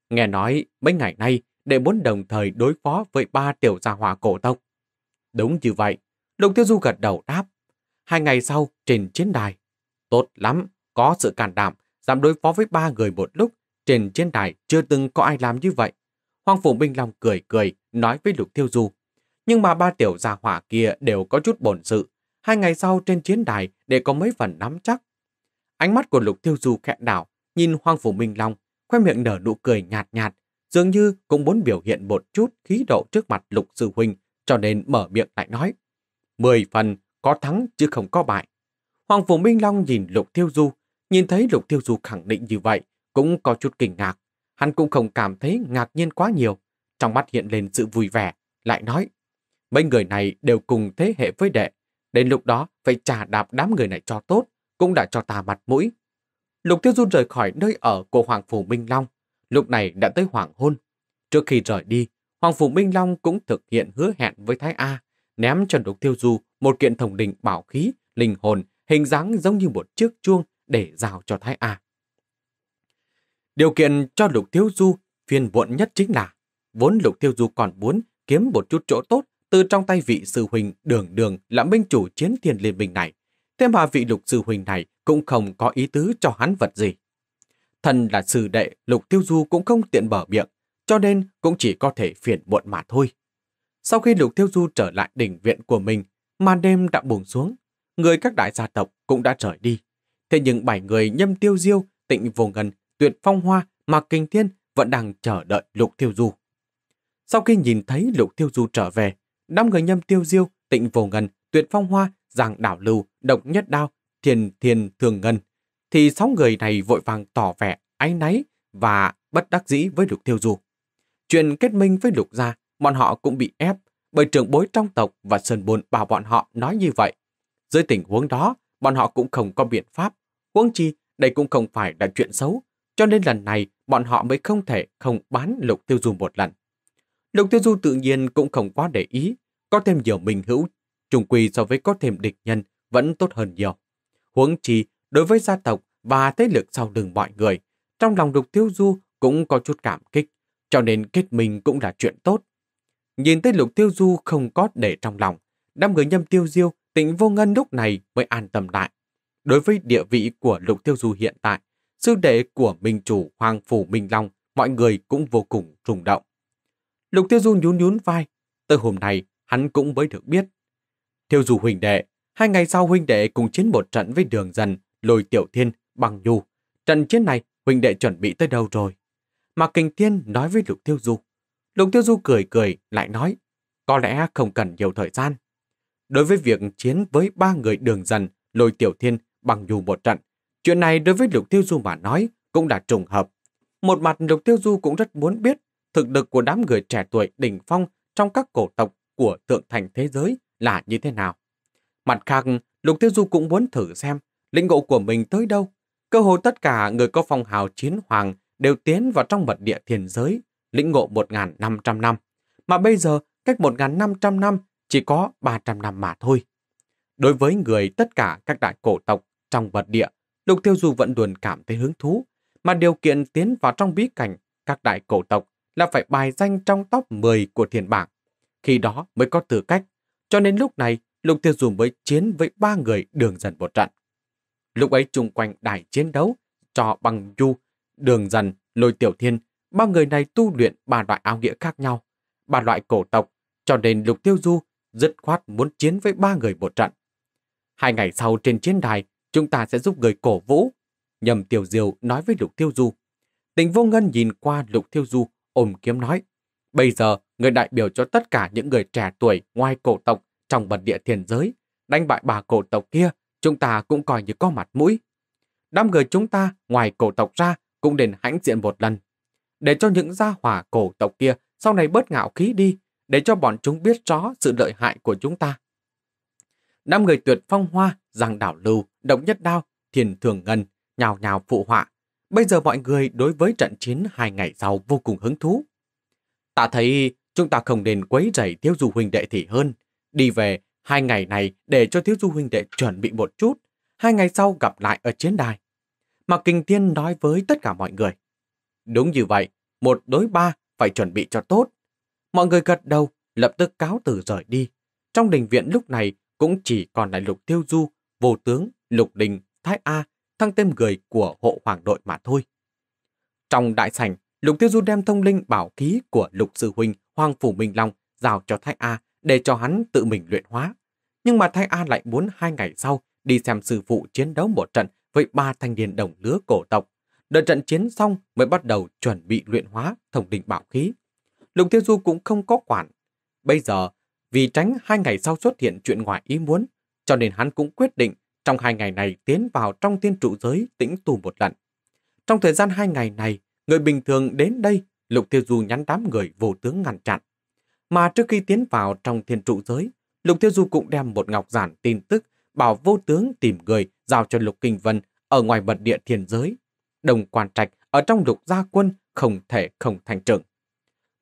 nghe nói mấy ngày nay để muốn đồng thời đối phó với ba tiểu gia hỏa cổ tộc. Đúng như vậy, Lục Tiêu Du gật đầu đáp. Hai ngày sau, trên chiến đài. Tốt lắm, có sự cản đảm, dám đối phó với ba người một lúc, trên chiến đài chưa từng có ai làm như vậy. Hoàng Phủ Minh Long cười cười, nói với Lục Thiêu Du. Nhưng mà ba tiểu gia hỏa kia đều có chút bổn sự. Hai ngày sau trên chiến đài để có mấy phần nắm chắc. Ánh mắt của Lục Thiêu Du khẽ đảo, nhìn Hoàng Phủ Minh Long, khoe miệng nở nụ cười nhạt nhạt, dường như cũng muốn biểu hiện một chút khí độ trước mặt Lục Sư Huynh, cho nên mở miệng lại nói. Mười phần, có thắng chứ không có bại. Hoàng Phủ Minh Long nhìn Lục Thiêu Du, Nhìn thấy Lục Tiêu Du khẳng định như vậy, cũng có chút kinh ngạc. Hắn cũng không cảm thấy ngạc nhiên quá nhiều. Trong mắt hiện lên sự vui vẻ, lại nói, mấy người này đều cùng thế hệ với đệ. Đến lúc đó phải trả đạp đám người này cho tốt, cũng đã cho ta mặt mũi. Lục Tiêu Du rời khỏi nơi ở của Hoàng Phủ Minh Long. Lúc này đã tới hoàng hôn. Trước khi rời đi, Hoàng Phủ Minh Long cũng thực hiện hứa hẹn với Thái A, ném cho Lục Tiêu Du một kiện thổng đình bảo khí, linh hồn, hình dáng giống như một chiếc chuông để giao cho Thái A. Điều kiện cho Lục Thiếu Du phiền muộn nhất chính là vốn Lục Thiếu Du còn muốn kiếm một chút chỗ tốt từ trong tay vị sư huynh đường đường là minh chủ chiến thiên liên minh này. Thế mà vị lục sư huynh này cũng không có ý tứ cho hắn vật gì. Thần là sư đệ, lục thiếu du cũng không tiện mở miệng, cho nên cũng chỉ có thể phiền muộn mà thôi. Sau khi lục thiếu du trở lại đỉnh viện của mình, màn đêm đã buồn xuống, người các đại gia tộc cũng đã rời đi. Thế nhưng bảy người nhâm tiêu diêu, tịnh vô ngân, tuyệt phong hoa, mà kinh thiên vẫn đang chờ đợi lục tiêu du. Sau khi nhìn thấy lục tiêu du trở về, năm người nhâm tiêu diêu, tịnh vô ngân, tuyệt phong hoa, giảng đảo lưu, động nhất đao, thiền thiền thường ngân, thì sáu người này vội vàng tỏ vẻ áy náy và bất đắc dĩ với lục tiêu du. Chuyện kết minh với lục gia, bọn họ cũng bị ép bởi trưởng bối trong tộc và sơn bồn bảo bọn họ nói như vậy. Dưới tình huống đó, bọn họ cũng không có biện pháp. Huống chi, đây cũng không phải là chuyện xấu, cho nên lần này bọn họ mới không thể không bán Lục Tiêu Du một lần. Lục Tiêu Du tự nhiên cũng không quá để ý, có thêm nhiều mình hữu, trùng quy so với có thêm địch nhân vẫn tốt hơn nhiều. Huống chi, đối với gia tộc và thế lực sau lưng mọi người, trong lòng Lục Tiêu Du cũng có chút cảm kích, cho nên kết mình cũng là chuyện tốt. Nhìn thấy Lục Tiêu Du không có để trong lòng, đám người nhâm tiêu diêu Tịnh Vô Ngân lúc này mới an tâm lại. Đối với địa vị của Lục Tiêu Du hiện tại, sư đệ của Minh Chủ Hoàng Phủ Minh Long, mọi người cũng vô cùng rung động. Lục Tiêu Du nhún nhún vai, tới hôm nay hắn cũng mới được biết. Tiêu Du huynh đệ, hai ngày sau huynh đệ cùng chiến một trận với đường dần, lôi tiểu thiên, bằng nhu. Trận chiến này huynh đệ chuẩn bị tới đâu rồi? Mà Kình Thiên nói với Lục Tiêu Du. Lục Tiêu Du cười cười lại nói, có lẽ không cần nhiều thời gian, đối với việc chiến với ba người đường dần lôi Tiểu Thiên bằng dù một trận. Chuyện này đối với Lục Tiêu Du mà nói cũng đã trùng hợp. Một mặt Lục Tiêu Du cũng rất muốn biết thực lực của đám người trẻ tuổi đỉnh phong trong các cổ tộc của thượng thành thế giới là như thế nào. Mặt khác, Lục Tiêu Du cũng muốn thử xem lĩnh ngộ của mình tới đâu. Cơ hội tất cả người có phong hào chiến hoàng đều tiến vào trong mật địa thiền giới, lĩnh ngộ 1.500 năm. Mà bây giờ, cách 1.500 năm chỉ có 300 năm mà thôi. Đối với người tất cả các đại cổ tộc trong vật địa, Lục Tiêu Du vẫn luôn cảm thấy hứng thú, mà điều kiện tiến vào trong bí cảnh các đại cổ tộc là phải bài danh trong top 10 của thiền bảng. Khi đó mới có tư cách, cho nên lúc này Lục Tiêu Du mới chiến với ba người đường dần một trận. Lúc ấy chung quanh đài chiến đấu, cho bằng du, đường dần, lôi tiểu thiên, ba người này tu luyện ba loại áo nghĩa khác nhau, ba loại cổ tộc, cho nên Lục Tiêu Du dứt khoát muốn chiến với ba người một trận. Hai ngày sau trên chiến đài, chúng ta sẽ giúp người cổ vũ. Nhầm Tiểu Diều nói với Lục Tiêu Du. Tình vô ngân nhìn qua Lục Tiêu Du, ôm kiếm nói. Bây giờ, người đại biểu cho tất cả những người trẻ tuổi ngoài cổ tộc trong bản địa thiên giới. Đánh bại bà cổ tộc kia, chúng ta cũng coi như có mặt mũi. Đám người chúng ta ngoài cổ tộc ra cũng nên hãnh diện một lần. Để cho những gia hỏa cổ tộc kia sau này bớt ngạo khí đi, để cho bọn chúng biết rõ sự lợi hại của chúng ta. Năm người tuyệt phong hoa, giang đảo lưu, động nhất đao, thiền thường ngân, nhào nhào phụ họa. Bây giờ mọi người đối với trận chiến hai ngày sau vô cùng hứng thú. Ta thấy chúng ta không nên quấy rầy thiếu du huynh đệ thì hơn. Đi về hai ngày này để cho thiếu du huynh đệ chuẩn bị một chút. Hai ngày sau gặp lại ở chiến đài. Mà Kinh Thiên nói với tất cả mọi người. Đúng như vậy, một đối ba phải chuẩn bị cho tốt, Mọi người gật đầu, lập tức cáo từ rời đi. Trong đình viện lúc này cũng chỉ còn lại Lục Tiêu Du, Vô Tướng, Lục Đình, Thái A, thăng tên người của hộ hoàng đội mà thôi. Trong đại sảnh, Lục Tiêu Du đem thông linh bảo ký của Lục Sư Huynh Hoàng Phủ Minh Long giao cho Thái A để cho hắn tự mình luyện hóa. Nhưng mà Thái A lại muốn hai ngày sau đi xem sư phụ chiến đấu một trận với ba thanh niên đồng lứa cổ tộc. Đợi trận chiến xong mới bắt đầu chuẩn bị luyện hóa thông linh bảo khí. Lục Tiêu Du cũng không có quản. Bây giờ, vì tránh hai ngày sau xuất hiện chuyện ngoài ý muốn, cho nên hắn cũng quyết định trong hai ngày này tiến vào trong Thiên trụ giới tĩnh tù một lần. Trong thời gian hai ngày này, người bình thường đến đây, Lục Tiêu Du nhắn đám người vô tướng ngăn chặn. Mà trước khi tiến vào trong thiên trụ giới, Lục Tiêu Du cũng đem một ngọc giản tin tức bảo vô tướng tìm người giao cho Lục Kinh Vân ở ngoài mật địa thiên giới. Đồng quan trạch ở trong lục gia quân không thể không thành trưởng.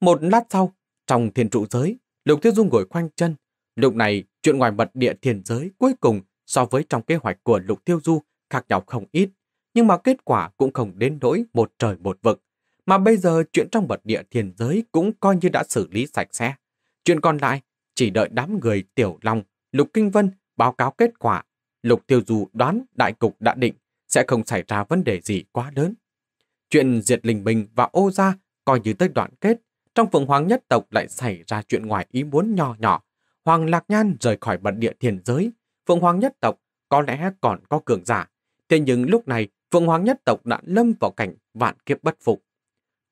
Một lát sau, trong thiên trụ giới, Lục Tiêu Dung ngồi khoanh chân. Lúc này, chuyện ngoài mật địa thiên giới cuối cùng so với trong kế hoạch của Lục Tiêu Du khác nhau không ít, nhưng mà kết quả cũng không đến nỗi một trời một vực. Mà bây giờ chuyện trong mật địa thiên giới cũng coi như đã xử lý sạch sẽ. Chuyện còn lại, chỉ đợi đám người Tiểu Long, Lục Kinh Vân báo cáo kết quả. Lục Tiêu Du đoán đại cục đã định sẽ không xảy ra vấn đề gì quá lớn. Chuyện diệt linh minh và ô gia coi như tới đoạn kết, trong phượng hoàng nhất tộc lại xảy ra chuyện ngoài ý muốn nhỏ nhỏ. Hoàng Lạc Nhan rời khỏi bản địa thiền giới, phượng hoàng nhất tộc có lẽ còn có cường giả. Thế nhưng lúc này, phượng hoàng nhất tộc đã lâm vào cảnh vạn kiếp bất phục.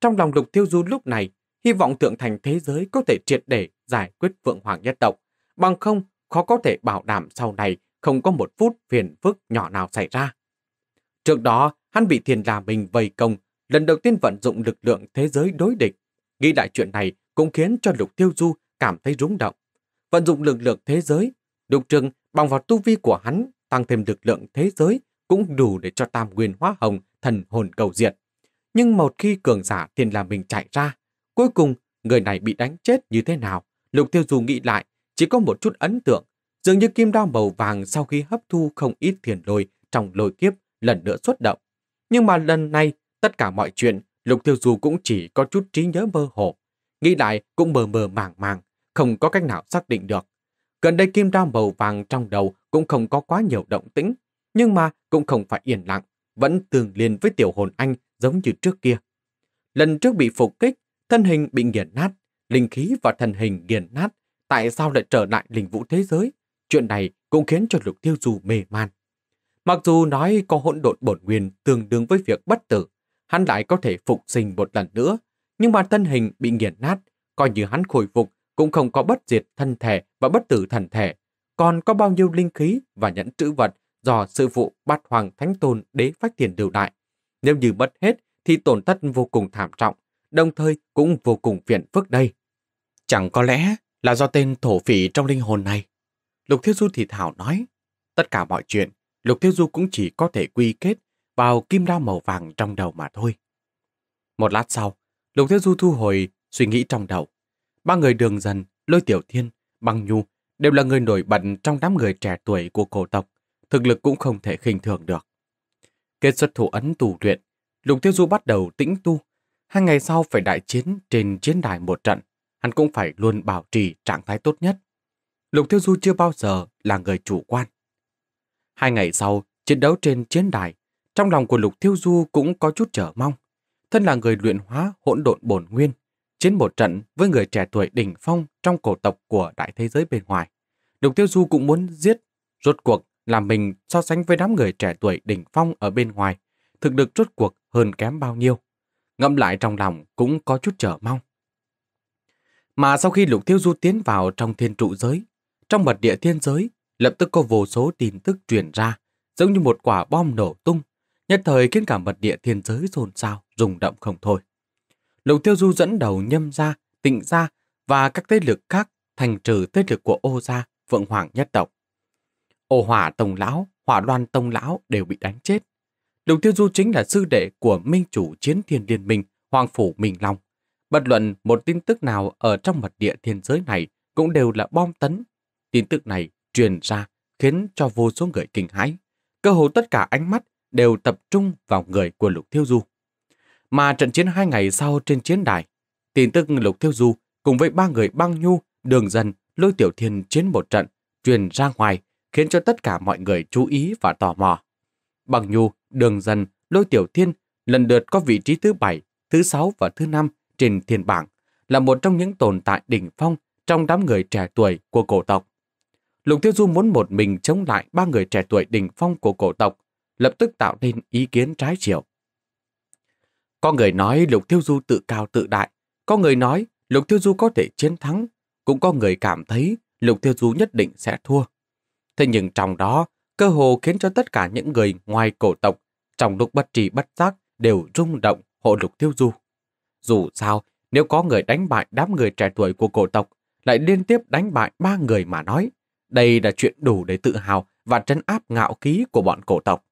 Trong lòng lục thiêu du lúc này, hy vọng tượng thành thế giới có thể triệt để giải quyết phượng hoàng nhất tộc. Bằng không, khó có thể bảo đảm sau này không có một phút phiền phức nhỏ nào xảy ra. Trước đó, hắn bị thiền là mình vây công, lần đầu tiên vận dụng lực lượng thế giới đối địch Nghĩ lại chuyện này cũng khiến cho Lục Tiêu Du cảm thấy rúng động. Vận dụng lực lượng thế giới, Lục Trừng bằng vào tu vi của hắn tăng thêm lực lượng thế giới cũng đủ để cho Tam Nguyên Hóa Hồng thần hồn cầu diệt. Nhưng một khi cường giả thiên là mình chạy ra, cuối cùng người này bị đánh chết như thế nào? Lục Tiêu Du nghĩ lại, chỉ có một chút ấn tượng, dường như kim đao màu vàng sau khi hấp thu không ít thiền lôi trong lôi kiếp lần nữa xuất động. Nhưng mà lần này, tất cả mọi chuyện Lục Tiêu Du cũng chỉ có chút trí nhớ mơ hồ, nghĩ lại cũng mờ mờ màng màng, không có cách nào xác định được. Gần đây kim đao màu vàng trong đầu cũng không có quá nhiều động tĩnh, nhưng mà cũng không phải yên lặng, vẫn tương liên với tiểu hồn anh giống như trước kia. Lần trước bị phục kích, thân hình bị nghiền nát, linh khí và thân hình nghiền nát, tại sao lại trở lại linh vũ thế giới? Chuyện này cũng khiến cho Lục Tiêu Du mê man. Mặc dù nói có hỗn độn bổn nguyên tương đương với việc bất tử, hắn lại có thể phục sinh một lần nữa, nhưng mà thân hình bị nghiền nát, coi như hắn khôi phục cũng không có bất diệt thân thể và bất tử thần thể, còn có bao nhiêu linh khí và nhẫn trữ vật do sư phụ bát hoàng thánh tôn đế phách tiền điều đại. Nếu như mất hết thì tổn thất vô cùng thảm trọng, đồng thời cũng vô cùng phiền phức đây. Chẳng có lẽ là do tên thổ phỉ trong linh hồn này. Lục Thiếu Du thì thảo nói, tất cả mọi chuyện, Lục Thiếu Du cũng chỉ có thể quy kết vào kim đao màu vàng trong đầu mà thôi. Một lát sau, Lục Thiếu Du thu hồi suy nghĩ trong đầu. Ba người đường dần, Lôi Tiểu Thiên, Băng Nhu đều là người nổi bật trong đám người trẻ tuổi của cổ tộc, thực lực cũng không thể khinh thường được. Kết xuất thủ ấn tù luyện, Lục Thiếu Du bắt đầu tĩnh tu. Hai ngày sau phải đại chiến trên chiến đài một trận, hắn cũng phải luôn bảo trì trạng thái tốt nhất. Lục Thiếu Du chưa bao giờ là người chủ quan. Hai ngày sau, chiến đấu trên chiến đài trong lòng của Lục Thiêu Du cũng có chút trở mong. Thân là người luyện hóa hỗn độn bổn nguyên, chiến một trận với người trẻ tuổi đỉnh phong trong cổ tộc của đại thế giới bên ngoài. Lục Tiêu Du cũng muốn giết, rốt cuộc là mình so sánh với đám người trẻ tuổi đỉnh phong ở bên ngoài, thực lực rốt cuộc hơn kém bao nhiêu. Ngẫm lại trong lòng cũng có chút trở mong. Mà sau khi Lục Tiêu Du tiến vào trong thiên trụ giới, trong mật địa thiên giới, lập tức có vô số tin tức truyền ra, giống như một quả bom nổ tung, nhất thời khiến cả mật địa thiên giới rồn rào rung động không thôi. Lục Tiêu Du dẫn đầu nhâm gia, tịnh gia và các thế lực khác thành trừ thế lực của ô gia, vượng hoàng nhất tộc. Ô hỏa tông lão, hỏa đoan tông lão đều bị đánh chết. Lục Tiêu Du chính là sư đệ của minh chủ chiến thiên liên minh, hoàng phủ Minh Long. Bất luận một tin tức nào ở trong mật địa thiên giới này cũng đều là bom tấn. Tin tức này truyền ra khiến cho vô số người kinh hãi. Cơ hồ tất cả ánh mắt đều tập trung vào người của Lục Thiêu Du. Mà trận chiến hai ngày sau trên chiến đài, tin tức Lục Thiêu Du cùng với ba người băng nhu, đường dần, lôi tiểu thiên chiến một trận, truyền ra ngoài, khiến cho tất cả mọi người chú ý và tò mò. Băng nhu, đường dần, lôi tiểu thiên lần lượt có vị trí thứ bảy, thứ sáu và thứ năm trên thiên bảng, là một trong những tồn tại đỉnh phong trong đám người trẻ tuổi của cổ tộc. Lục Thiêu Du muốn một mình chống lại ba người trẻ tuổi đỉnh phong của cổ tộc, lập tức tạo nên ý kiến trái chiều. Có người nói Lục Tiêu Du tự cao tự đại, có người nói Lục Tiêu Du có thể chiến thắng, cũng có người cảm thấy Lục Tiêu Du nhất định sẽ thua. Thế nhưng trong đó, cơ hồ khiến cho tất cả những người ngoài cổ tộc, trong lúc bất trì bất giác đều rung động hộ Lục Tiêu Du. Dù sao, nếu có người đánh bại đám người trẻ tuổi của cổ tộc, lại liên tiếp đánh bại ba người mà nói, đây là chuyện đủ để tự hào và trấn áp ngạo khí của bọn cổ tộc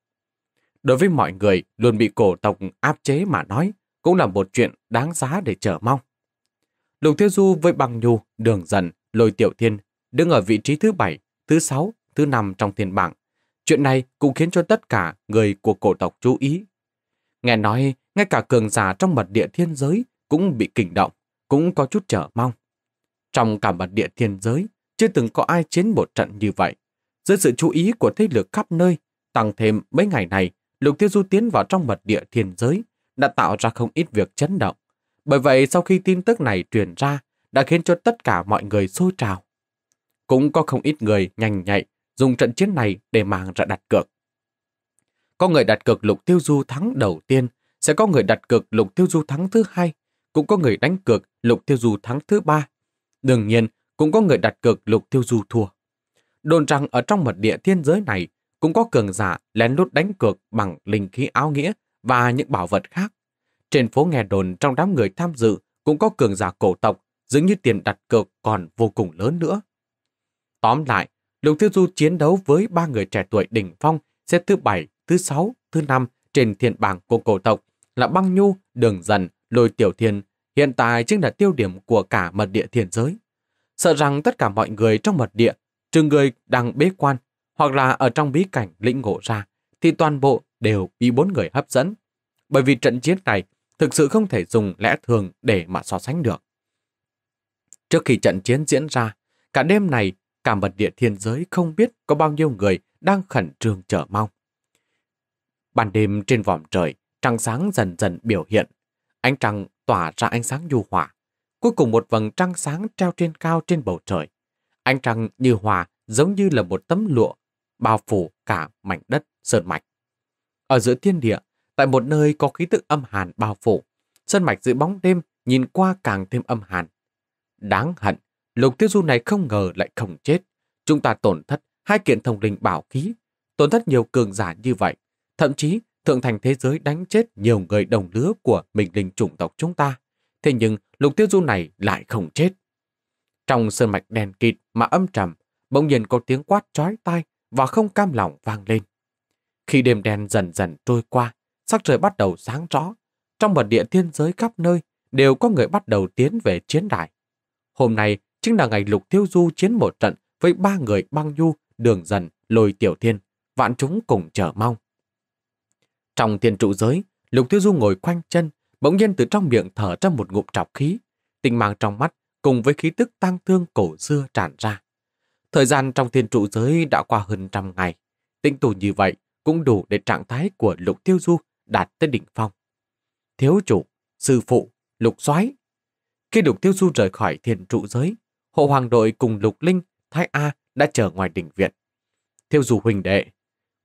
đối với mọi người luôn bị cổ tộc áp chế mà nói, cũng là một chuyện đáng giá để chờ mong. Lục Thiếu Du với bằng nhu, đường dần, lôi tiểu thiên, đứng ở vị trí thứ bảy, thứ sáu, thứ năm trong thiên bảng. Chuyện này cũng khiến cho tất cả người của cổ tộc chú ý. Nghe nói, ngay cả cường giả trong mật địa thiên giới cũng bị kinh động, cũng có chút chờ mong. Trong cả mật địa thiên giới, chưa từng có ai chiến một trận như vậy. Dưới sự chú ý của thế lực khắp nơi, tăng thêm mấy ngày này Lục Tiêu Du tiến vào trong mật địa thiên giới đã tạo ra không ít việc chấn động. Bởi vậy sau khi tin tức này truyền ra đã khiến cho tất cả mọi người sôi trào. Cũng có không ít người nhanh nhạy dùng trận chiến này để mang ra đặt cược. Có người đặt cược Lục Tiêu Du thắng đầu tiên, sẽ có người đặt cược Lục Tiêu Du thắng thứ hai, cũng có người đánh cược Lục Tiêu Du thắng thứ ba. Đương nhiên, cũng có người đặt cược Lục Tiêu Du thua. Đồn rằng ở trong mật địa thiên giới này cũng có cường giả lén lút đánh cược bằng linh khí áo nghĩa và những bảo vật khác. Trên phố nghe đồn trong đám người tham dự cũng có cường giả cổ tộc, dường như tiền đặt cược còn vô cùng lớn nữa. Tóm lại, Lục Tiêu Du chiến đấu với ba người trẻ tuổi đỉnh phong xếp thứ bảy, thứ sáu, thứ năm trên thiên bảng của cổ tộc là Băng Nhu, Đường Dần, Lôi Tiểu Thiên, hiện tại chính là tiêu điểm của cả mật địa thiên giới. Sợ rằng tất cả mọi người trong mật địa, trừ người đang bế quan hoặc là ở trong bí cảnh lĩnh ngộ ra, thì toàn bộ đều bị bốn người hấp dẫn. Bởi vì trận chiến này thực sự không thể dùng lẽ thường để mà so sánh được. Trước khi trận chiến diễn ra, cả đêm này, cả mật địa thiên giới không biết có bao nhiêu người đang khẩn trương chờ mong. Ban đêm trên vòm trời, trăng sáng dần dần biểu hiện. Ánh trăng tỏa ra ánh sáng nhu hòa. Cuối cùng một vầng trăng sáng treo trên cao trên bầu trời. Ánh trăng như hòa giống như là một tấm lụa bao phủ cả mảnh đất sơn mạch. Ở giữa thiên địa, tại một nơi có khí tức âm hàn bao phủ, sơn mạch giữa bóng đêm nhìn qua càng thêm âm hàn. Đáng hận, lục tiêu du này không ngờ lại không chết. Chúng ta tổn thất hai kiện thông linh bảo khí, tổn thất nhiều cường giả như vậy. Thậm chí, thượng thành thế giới đánh chết nhiều người đồng lứa của mình linh chủng tộc chúng ta. Thế nhưng, lục tiêu du này lại không chết. Trong sơn mạch đèn kịt mà âm trầm, bỗng nhiên có tiếng quát trói tai và không cam lòng vang lên. Khi đêm đen dần dần trôi qua, sắc trời bắt đầu sáng rõ. Trong một địa thiên giới khắp nơi, đều có người bắt đầu tiến về chiến đài. Hôm nay chính là ngày Lục Tiêu Du chiến một trận với ba người băng nhu, đường dần, lôi tiểu thiên, vạn chúng cùng chờ mong. Trong thiên trụ giới, Lục Tiêu Du ngồi khoanh chân, bỗng nhiên từ trong miệng thở ra một ngụm trọc khí. Tình mạng trong mắt cùng với khí tức tang thương cổ xưa tràn ra. Thời gian trong thiên trụ giới đã qua hơn trăm ngày. Tĩnh tù như vậy cũng đủ để trạng thái của lục tiêu du đạt tới đỉnh phong. Thiếu chủ, sư phụ, lục soái Khi lục tiêu du rời khỏi thiên trụ giới, hộ hoàng đội cùng lục linh, thái A đã chờ ngoài đỉnh viện. Thiêu du huỳnh đệ,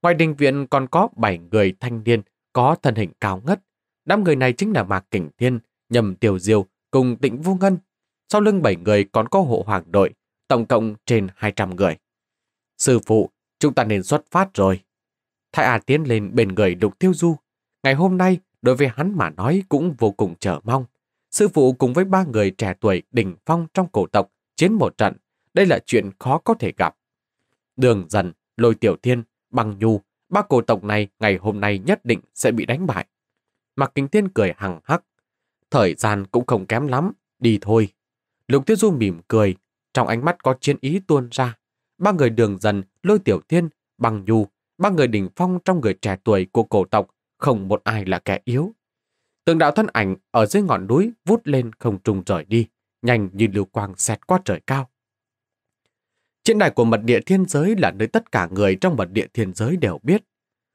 ngoài đình viện còn có 7 người thanh niên có thân hình cao ngất. Đám người này chính là Mạc Kình Thiên, Nhầm Tiểu Diêu cùng Tịnh vu Ngân. Sau lưng 7 người còn có hộ hoàng đội tổng cộng trên 200 người. Sư phụ, chúng ta nên xuất phát rồi. Thái A tiến lên bên người Lục Tiêu Du. Ngày hôm nay, đối với hắn mà nói cũng vô cùng chờ mong. Sư phụ cùng với ba người trẻ tuổi đỉnh phong trong cổ tộc chiến một trận. Đây là chuyện khó có thể gặp. Đường dần, lôi tiểu thiên, băng nhu, ba cổ tộc này ngày hôm nay nhất định sẽ bị đánh bại. mặc Kinh Thiên cười hằng hắc. Thời gian cũng không kém lắm, đi thôi. Lục Tiêu Du mỉm cười, trong ánh mắt có chiến ý tuôn ra, ba người đường dần, lôi tiểu thiên, bằng nhu, ba người đỉnh phong trong người trẻ tuổi của cổ tộc, không một ai là kẻ yếu. Từng đạo thân ảnh ở dưới ngọn núi vút lên không trùng rời đi, nhanh như lưu quang xẹt qua trời cao. chiến đài của mật địa thiên giới là nơi tất cả người trong mật địa thiên giới đều biết.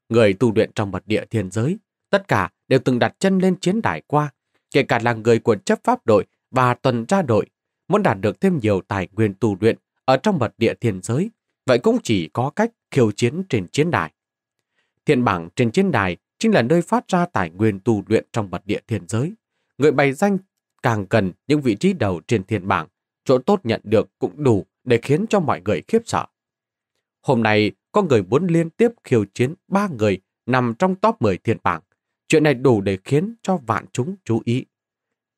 Người tu luyện trong mật địa thiên giới, tất cả đều từng đặt chân lên chiến đài qua, kể cả là người của chấp pháp đội và tuần tra đội muốn đạt được thêm nhiều tài nguyên tu luyện ở trong mật địa thiên giới, vậy cũng chỉ có cách khiêu chiến trên chiến đài. Thiên bảng trên chiến đài chính là nơi phát ra tài nguyên tu luyện trong mật địa thiên giới. Người bày danh càng cần những vị trí đầu trên thiên bảng, chỗ tốt nhận được cũng đủ để khiến cho mọi người khiếp sợ. Hôm nay, có người muốn liên tiếp khiêu chiến ba người nằm trong top 10 thiên bảng. Chuyện này đủ để khiến cho vạn chúng chú ý.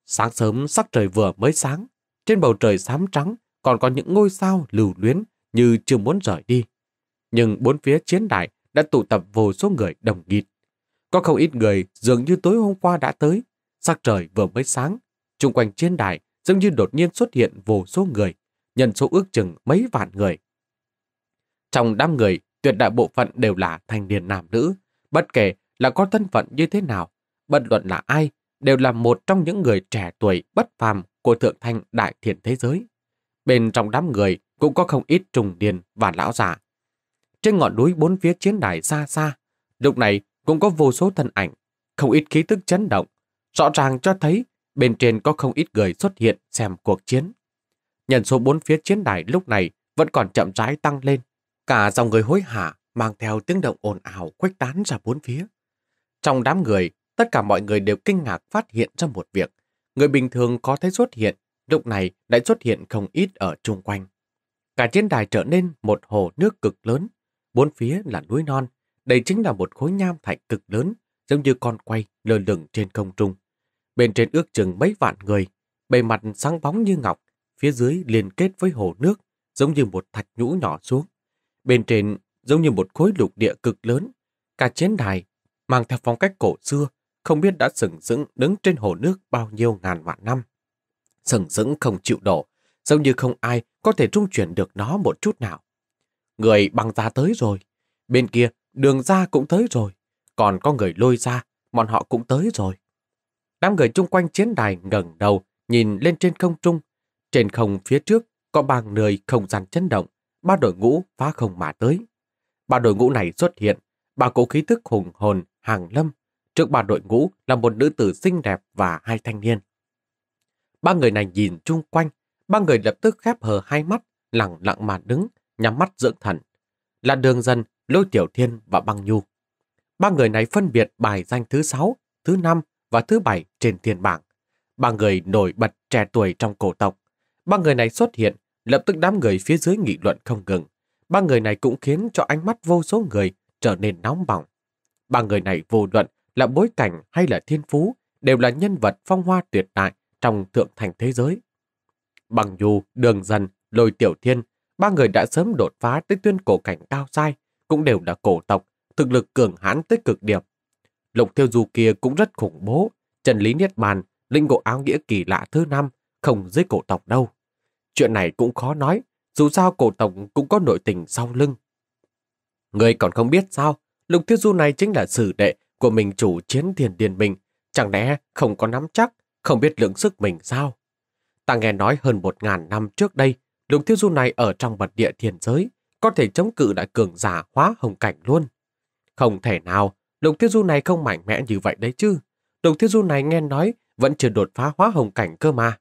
Sáng sớm sắc trời vừa mới sáng, trên bầu trời xám trắng còn có những ngôi sao lưu luyến như chưa muốn rời đi. Nhưng bốn phía chiến đại đã tụ tập vô số người đồng nghịt. Có không ít người dường như tối hôm qua đã tới, sắc trời vừa mới sáng. Trung quanh chiến đại dường như đột nhiên xuất hiện vô số người, nhân số ước chừng mấy vạn người. Trong đám người, tuyệt đại bộ phận đều là thanh niên nam nữ, bất kể là có thân phận như thế nào, bất luận là ai, đều là một trong những người trẻ tuổi bất phàm của thượng thanh đại thiện thế giới. Bên trong đám người cũng có không ít trùng điền và lão giả. Trên ngọn núi bốn phía chiến đài xa xa, lúc này cũng có vô số thân ảnh, không ít khí tức chấn động, rõ ràng cho thấy bên trên có không ít người xuất hiện xem cuộc chiến. Nhân số bốn phía chiến đài lúc này vẫn còn chậm rãi tăng lên, cả dòng người hối hả mang theo tiếng động ồn ào khuếch tán ra bốn phía. Trong đám người, tất cả mọi người đều kinh ngạc phát hiện ra một việc – người bình thường có thấy xuất hiện, lúc này lại xuất hiện không ít ở chung quanh. Cả trên đài trở nên một hồ nước cực lớn, bốn phía là núi non, đây chính là một khối nham thạch cực lớn, giống như con quay lơ lửng trên không trung. Bên trên ước chừng mấy vạn người, bề mặt sáng bóng như ngọc, phía dưới liên kết với hồ nước, giống như một thạch nhũ nhỏ xuống. Bên trên giống như một khối lục địa cực lớn, cả chiến đài mang theo phong cách cổ xưa không biết đã sừng sững đứng trên hồ nước bao nhiêu ngàn vạn năm. Sừng sững không chịu đổ, giống như không ai có thể trung chuyển được nó một chút nào. Người băng ra tới rồi, bên kia đường ra cũng tới rồi, còn có người lôi ra, bọn họ cũng tới rồi. Đám người chung quanh chiến đài ngẩng đầu, nhìn lên trên không trung. Trên không phía trước có ba người không gian chấn động, ba đội ngũ phá không mà tới. Ba đội ngũ này xuất hiện, ba cỗ khí tức hùng hồn, hàng lâm, Trước ba đội ngũ là một nữ tử xinh đẹp và hai thanh niên. Ba người này nhìn chung quanh, ba người lập tức khép hờ hai mắt, lặng lặng mà đứng, nhắm mắt dưỡng thần. Là đường dân, lôi tiểu thiên và băng nhu. Ba người này phân biệt bài danh thứ sáu, thứ năm và thứ bảy trên thiên bảng. Ba người nổi bật trẻ tuổi trong cổ tộc. Ba người này xuất hiện, lập tức đám người phía dưới nghị luận không ngừng. Ba người này cũng khiến cho ánh mắt vô số người trở nên nóng bỏng. Ba người này vô luận là bối cảnh hay là thiên phú đều là nhân vật phong hoa tuyệt đại trong thượng thành thế giới. Bằng dù, đường dần, lôi tiểu thiên, ba người đã sớm đột phá tới tuyên cổ cảnh cao sai, cũng đều là cổ tộc, thực lực cường hãn tới cực điểm. Lục thiêu du kia cũng rất khủng bố, trần lý niết bàn, linh ngộ áo nghĩa kỳ lạ thứ năm, không dưới cổ tộc đâu. Chuyện này cũng khó nói, dù sao cổ tộc cũng có nội tình sau lưng. Người còn không biết sao, lục thiêu du này chính là sử đệ của mình chủ chiến thiền điền mình, chẳng lẽ không có nắm chắc, không biết lượng sức mình sao? Ta nghe nói hơn một ngàn năm trước đây, lục tiêu du này ở trong mật địa thiền giới, có thể chống cự đại cường giả hóa hồng cảnh luôn. Không thể nào, lục tiêu du này không mạnh mẽ như vậy đấy chứ. Lục tiêu du này nghe nói vẫn chưa đột phá hóa hồng cảnh cơ mà.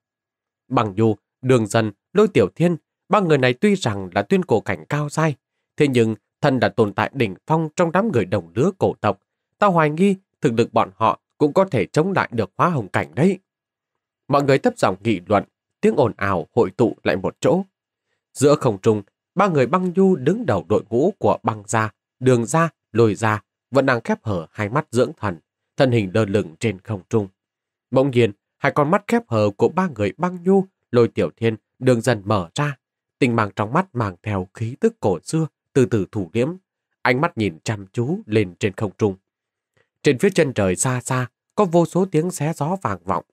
Bằng dù, đường dần, lôi tiểu thiên, ba người này tuy rằng là tuyên cổ cảnh cao dai, thế nhưng thân đã tồn tại đỉnh phong trong đám người đồng lứa cổ tộc, Tao hoài nghi thực lực bọn họ cũng có thể chống lại được hóa hồng cảnh đấy. Mọi người thấp giọng nghị luận, tiếng ồn ào hội tụ lại một chỗ. Giữa không trung, ba người băng du đứng đầu đội ngũ của băng gia, đường gia, lôi gia vẫn đang khép hở hai mắt dưỡng thần, thân hình lơ lửng trên không trung. Bỗng nhiên, hai con mắt khép hở của ba người băng nhu, lôi tiểu thiên, đường dần mở ra. Tình màng trong mắt mang theo khí tức cổ xưa, từ từ thủ liễm. Ánh mắt nhìn chăm chú lên trên không trung. Trên phía chân trời xa xa, có vô số tiếng xé gió vàng vọng.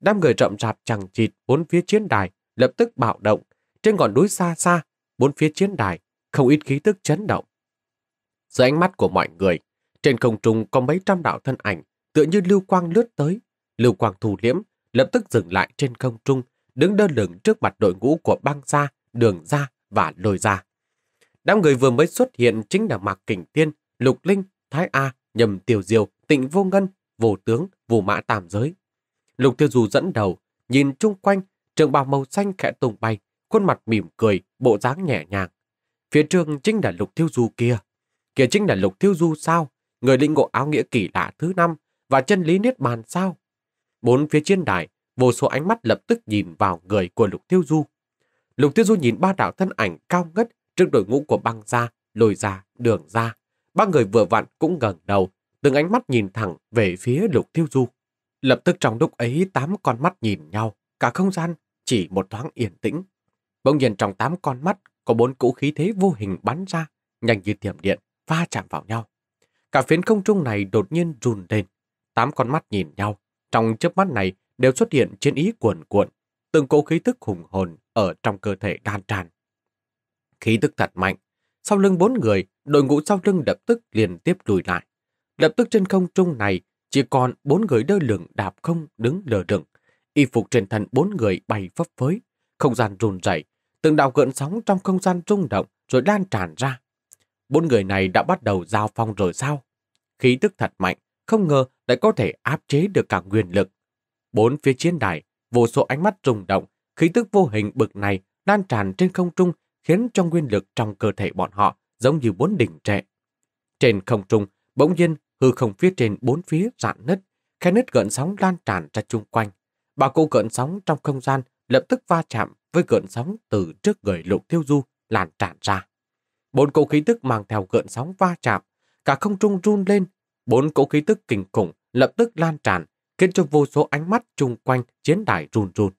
Đám người rậm rạp chẳng chịt bốn phía chiến đài, lập tức bạo động. Trên ngọn núi xa xa, bốn phía chiến đài, không ít khí tức chấn động. Dưới ánh mắt của mọi người, trên không trung có mấy trăm đạo thân ảnh, tựa như lưu quang lướt tới. Lưu quang thủ liễm, lập tức dừng lại trên không trung, đứng đơ lửng trước mặt đội ngũ của băng gia, đường gia và lôi gia. Đám người vừa mới xuất hiện chính là Mạc Kình Tiên, Lục Linh, Thái A, Nhầm Tiểu Diêu tịnh vô ngân, vô tướng, vô mã tam giới. Lục tiêu dù dẫn đầu, nhìn chung quanh, trường bào màu xanh khẽ tung bay, khuôn mặt mỉm cười, bộ dáng nhẹ nhàng. Phía trường chính là lục tiêu du kia. Kia chính là lục tiêu du sao? Người lĩnh ngộ áo nghĩa kỳ lạ thứ năm và chân lý niết bàn sao? Bốn phía trên đài, vô số ánh mắt lập tức nhìn vào người của lục tiêu du. Lục tiêu du nhìn ba đạo thân ảnh cao ngất trước đội ngũ của băng gia, lồi gia, đường gia. Ba người vừa vặn cũng ngẩng đầu, từng ánh mắt nhìn thẳng về phía lục tiêu du. Lập tức trong lúc ấy tám con mắt nhìn nhau, cả không gian chỉ một thoáng yên tĩnh. Bỗng nhiên trong tám con mắt có bốn cỗ khí thế vô hình bắn ra, nhanh như tiệm điện, va chạm vào nhau. Cả phiến không trung này đột nhiên run lên. Tám con mắt nhìn nhau, trong chớp mắt này đều xuất hiện chiến ý cuồn cuộn, từng cỗ khí tức hùng hồn ở trong cơ thể đan tràn. Khí tức thật mạnh, sau lưng bốn người, đội ngũ sau lưng đập tức liền tiếp lùi lại. Lập tức trên không trung này, chỉ còn bốn người đơ lửng đạp không đứng lờ đựng. Y phục trên thân bốn người bay phấp phới, không gian run rẩy, từng đạo gợn sóng trong không gian rung động rồi lan tràn ra. Bốn người này đã bắt đầu giao phong rồi sao? Khí tức thật mạnh, không ngờ lại có thể áp chế được cả nguyên lực. Bốn phía chiến đài, vô số ánh mắt rung động, khí tức vô hình bực này lan tràn trên không trung khiến cho nguyên lực trong cơ thể bọn họ giống như bốn đỉnh trệ. Trên không trung, bỗng nhiên Hư không phía trên bốn phía rạn nứt, khe nứt gợn sóng lan tràn ra chung quanh. Bà cô gợn sóng trong không gian lập tức va chạm với gợn sóng từ trước người lục tiêu du lan tràn ra. Bốn cỗ khí tức mang theo gợn sóng va chạm, cả không trung run lên. Bốn cỗ khí tức kinh khủng lập tức lan tràn, khiến cho vô số ánh mắt chung quanh chiến đài run run.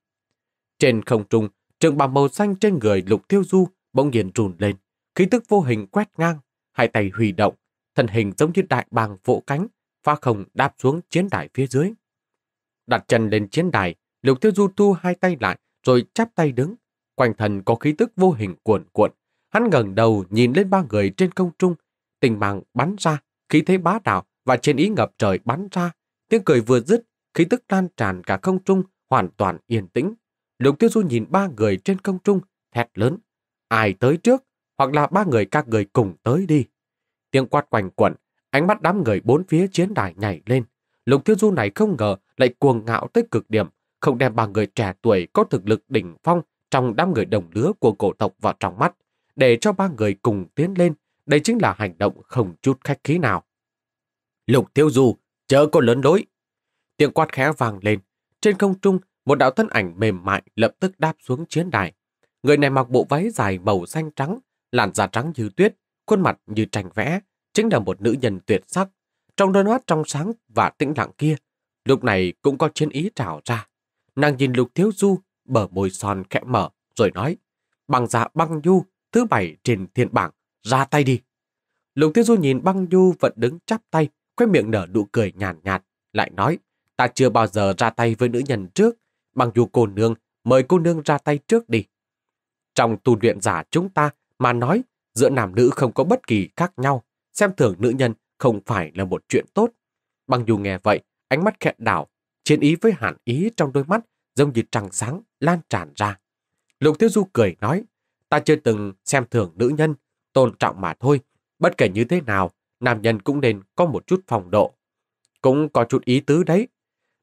Trên không trung, trường bào màu xanh trên người lục tiêu du bỗng nhiên run lên, khí tức vô hình quét ngang, hai tay huy động, thân hình giống như đại bàng vỗ cánh, pha không đáp xuống chiến đài phía dưới. Đặt chân lên chiến đài, Lục Tiêu Du thu hai tay lại rồi chắp tay đứng. Quanh thần có khí tức vô hình cuộn cuộn. Hắn ngẩng đầu nhìn lên ba người trên không trung. Tình mạng bắn ra, khí thế bá đạo và trên ý ngập trời bắn ra. Tiếng cười vừa dứt, khí tức lan tràn cả không trung, hoàn toàn yên tĩnh. Lục Tiêu Du nhìn ba người trên không trung, thét lớn. Ai tới trước, hoặc là ba người các người cùng tới đi. Tiếng quát quanh quẩn, ánh mắt đám người bốn phía chiến đài nhảy lên. Lục Thiên Du này không ngờ lại cuồng ngạo tới cực điểm, không đem ba người trẻ tuổi có thực lực đỉnh phong trong đám người đồng lứa của cổ tộc vào trong mắt, để cho ba người cùng tiến lên. Đây chính là hành động không chút khách khí nào. Lục Thiêu Du, chớ có lớn đối. Tiếng quát khẽ vang lên. Trên không trung, một đạo thân ảnh mềm mại lập tức đáp xuống chiến đài. Người này mặc bộ váy dài màu xanh trắng, làn da trắng như tuyết, Khuôn mặt như tranh vẽ, chính là một nữ nhân tuyệt sắc. Trong đôi mắt trong sáng và tĩnh lặng kia, lúc này cũng có chiến ý trào ra. Nàng nhìn Lục Thiếu Du, bờ môi son khẽ mở, rồi nói, bằng giả băng du, dạ thứ bảy trên thiên bảng, ra tay đi. Lục Thiếu Du nhìn băng du vẫn đứng chắp tay, khoe miệng nở nụ cười nhàn nhạt, nhạt, lại nói, ta chưa bao giờ ra tay với nữ nhân trước, băng du cô nương, mời cô nương ra tay trước đi. Trong tu luyện giả chúng ta mà nói, giữa nam nữ không có bất kỳ khác nhau, xem thường nữ nhân không phải là một chuyện tốt. Bằng dù nghe vậy, ánh mắt khẽ đảo, chiến ý với hàn ý trong đôi mắt giống như trăng sáng lan tràn ra. Lục Tiêu Du cười nói, ta chưa từng xem thường nữ nhân, tôn trọng mà thôi, bất kể như thế nào, nam nhân cũng nên có một chút phòng độ. Cũng có chút ý tứ đấy.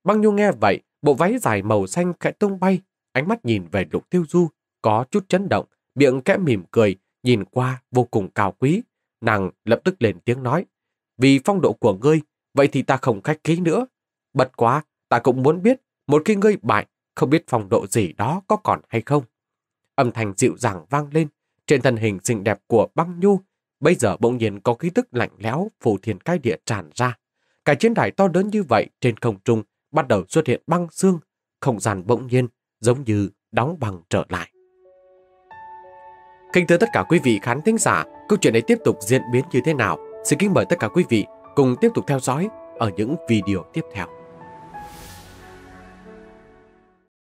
Băng Nhu nghe vậy, bộ váy dài màu xanh khẽ tung bay, ánh mắt nhìn về Lục Tiêu Du, có chút chấn động, miệng kẽ mỉm cười, nhìn qua vô cùng cao quý, nàng lập tức lên tiếng nói. Vì phong độ của ngươi, vậy thì ta không khách khí nữa. Bật quá, ta cũng muốn biết, một khi ngươi bại, không biết phong độ gì đó có còn hay không. Âm thanh dịu dàng vang lên, trên thân hình xinh đẹp của băng nhu, bây giờ bỗng nhiên có khí tức lạnh lẽo phủ thiên cai địa tràn ra. Cái chiến đài to lớn như vậy trên không trung bắt đầu xuất hiện băng xương, không gian bỗng nhiên giống như đóng băng trở lại. Kính thưa tất cả quý vị khán thính giả, câu chuyện này tiếp tục diễn biến như thế nào? Xin kính mời tất cả quý vị cùng tiếp tục theo dõi ở những video tiếp theo.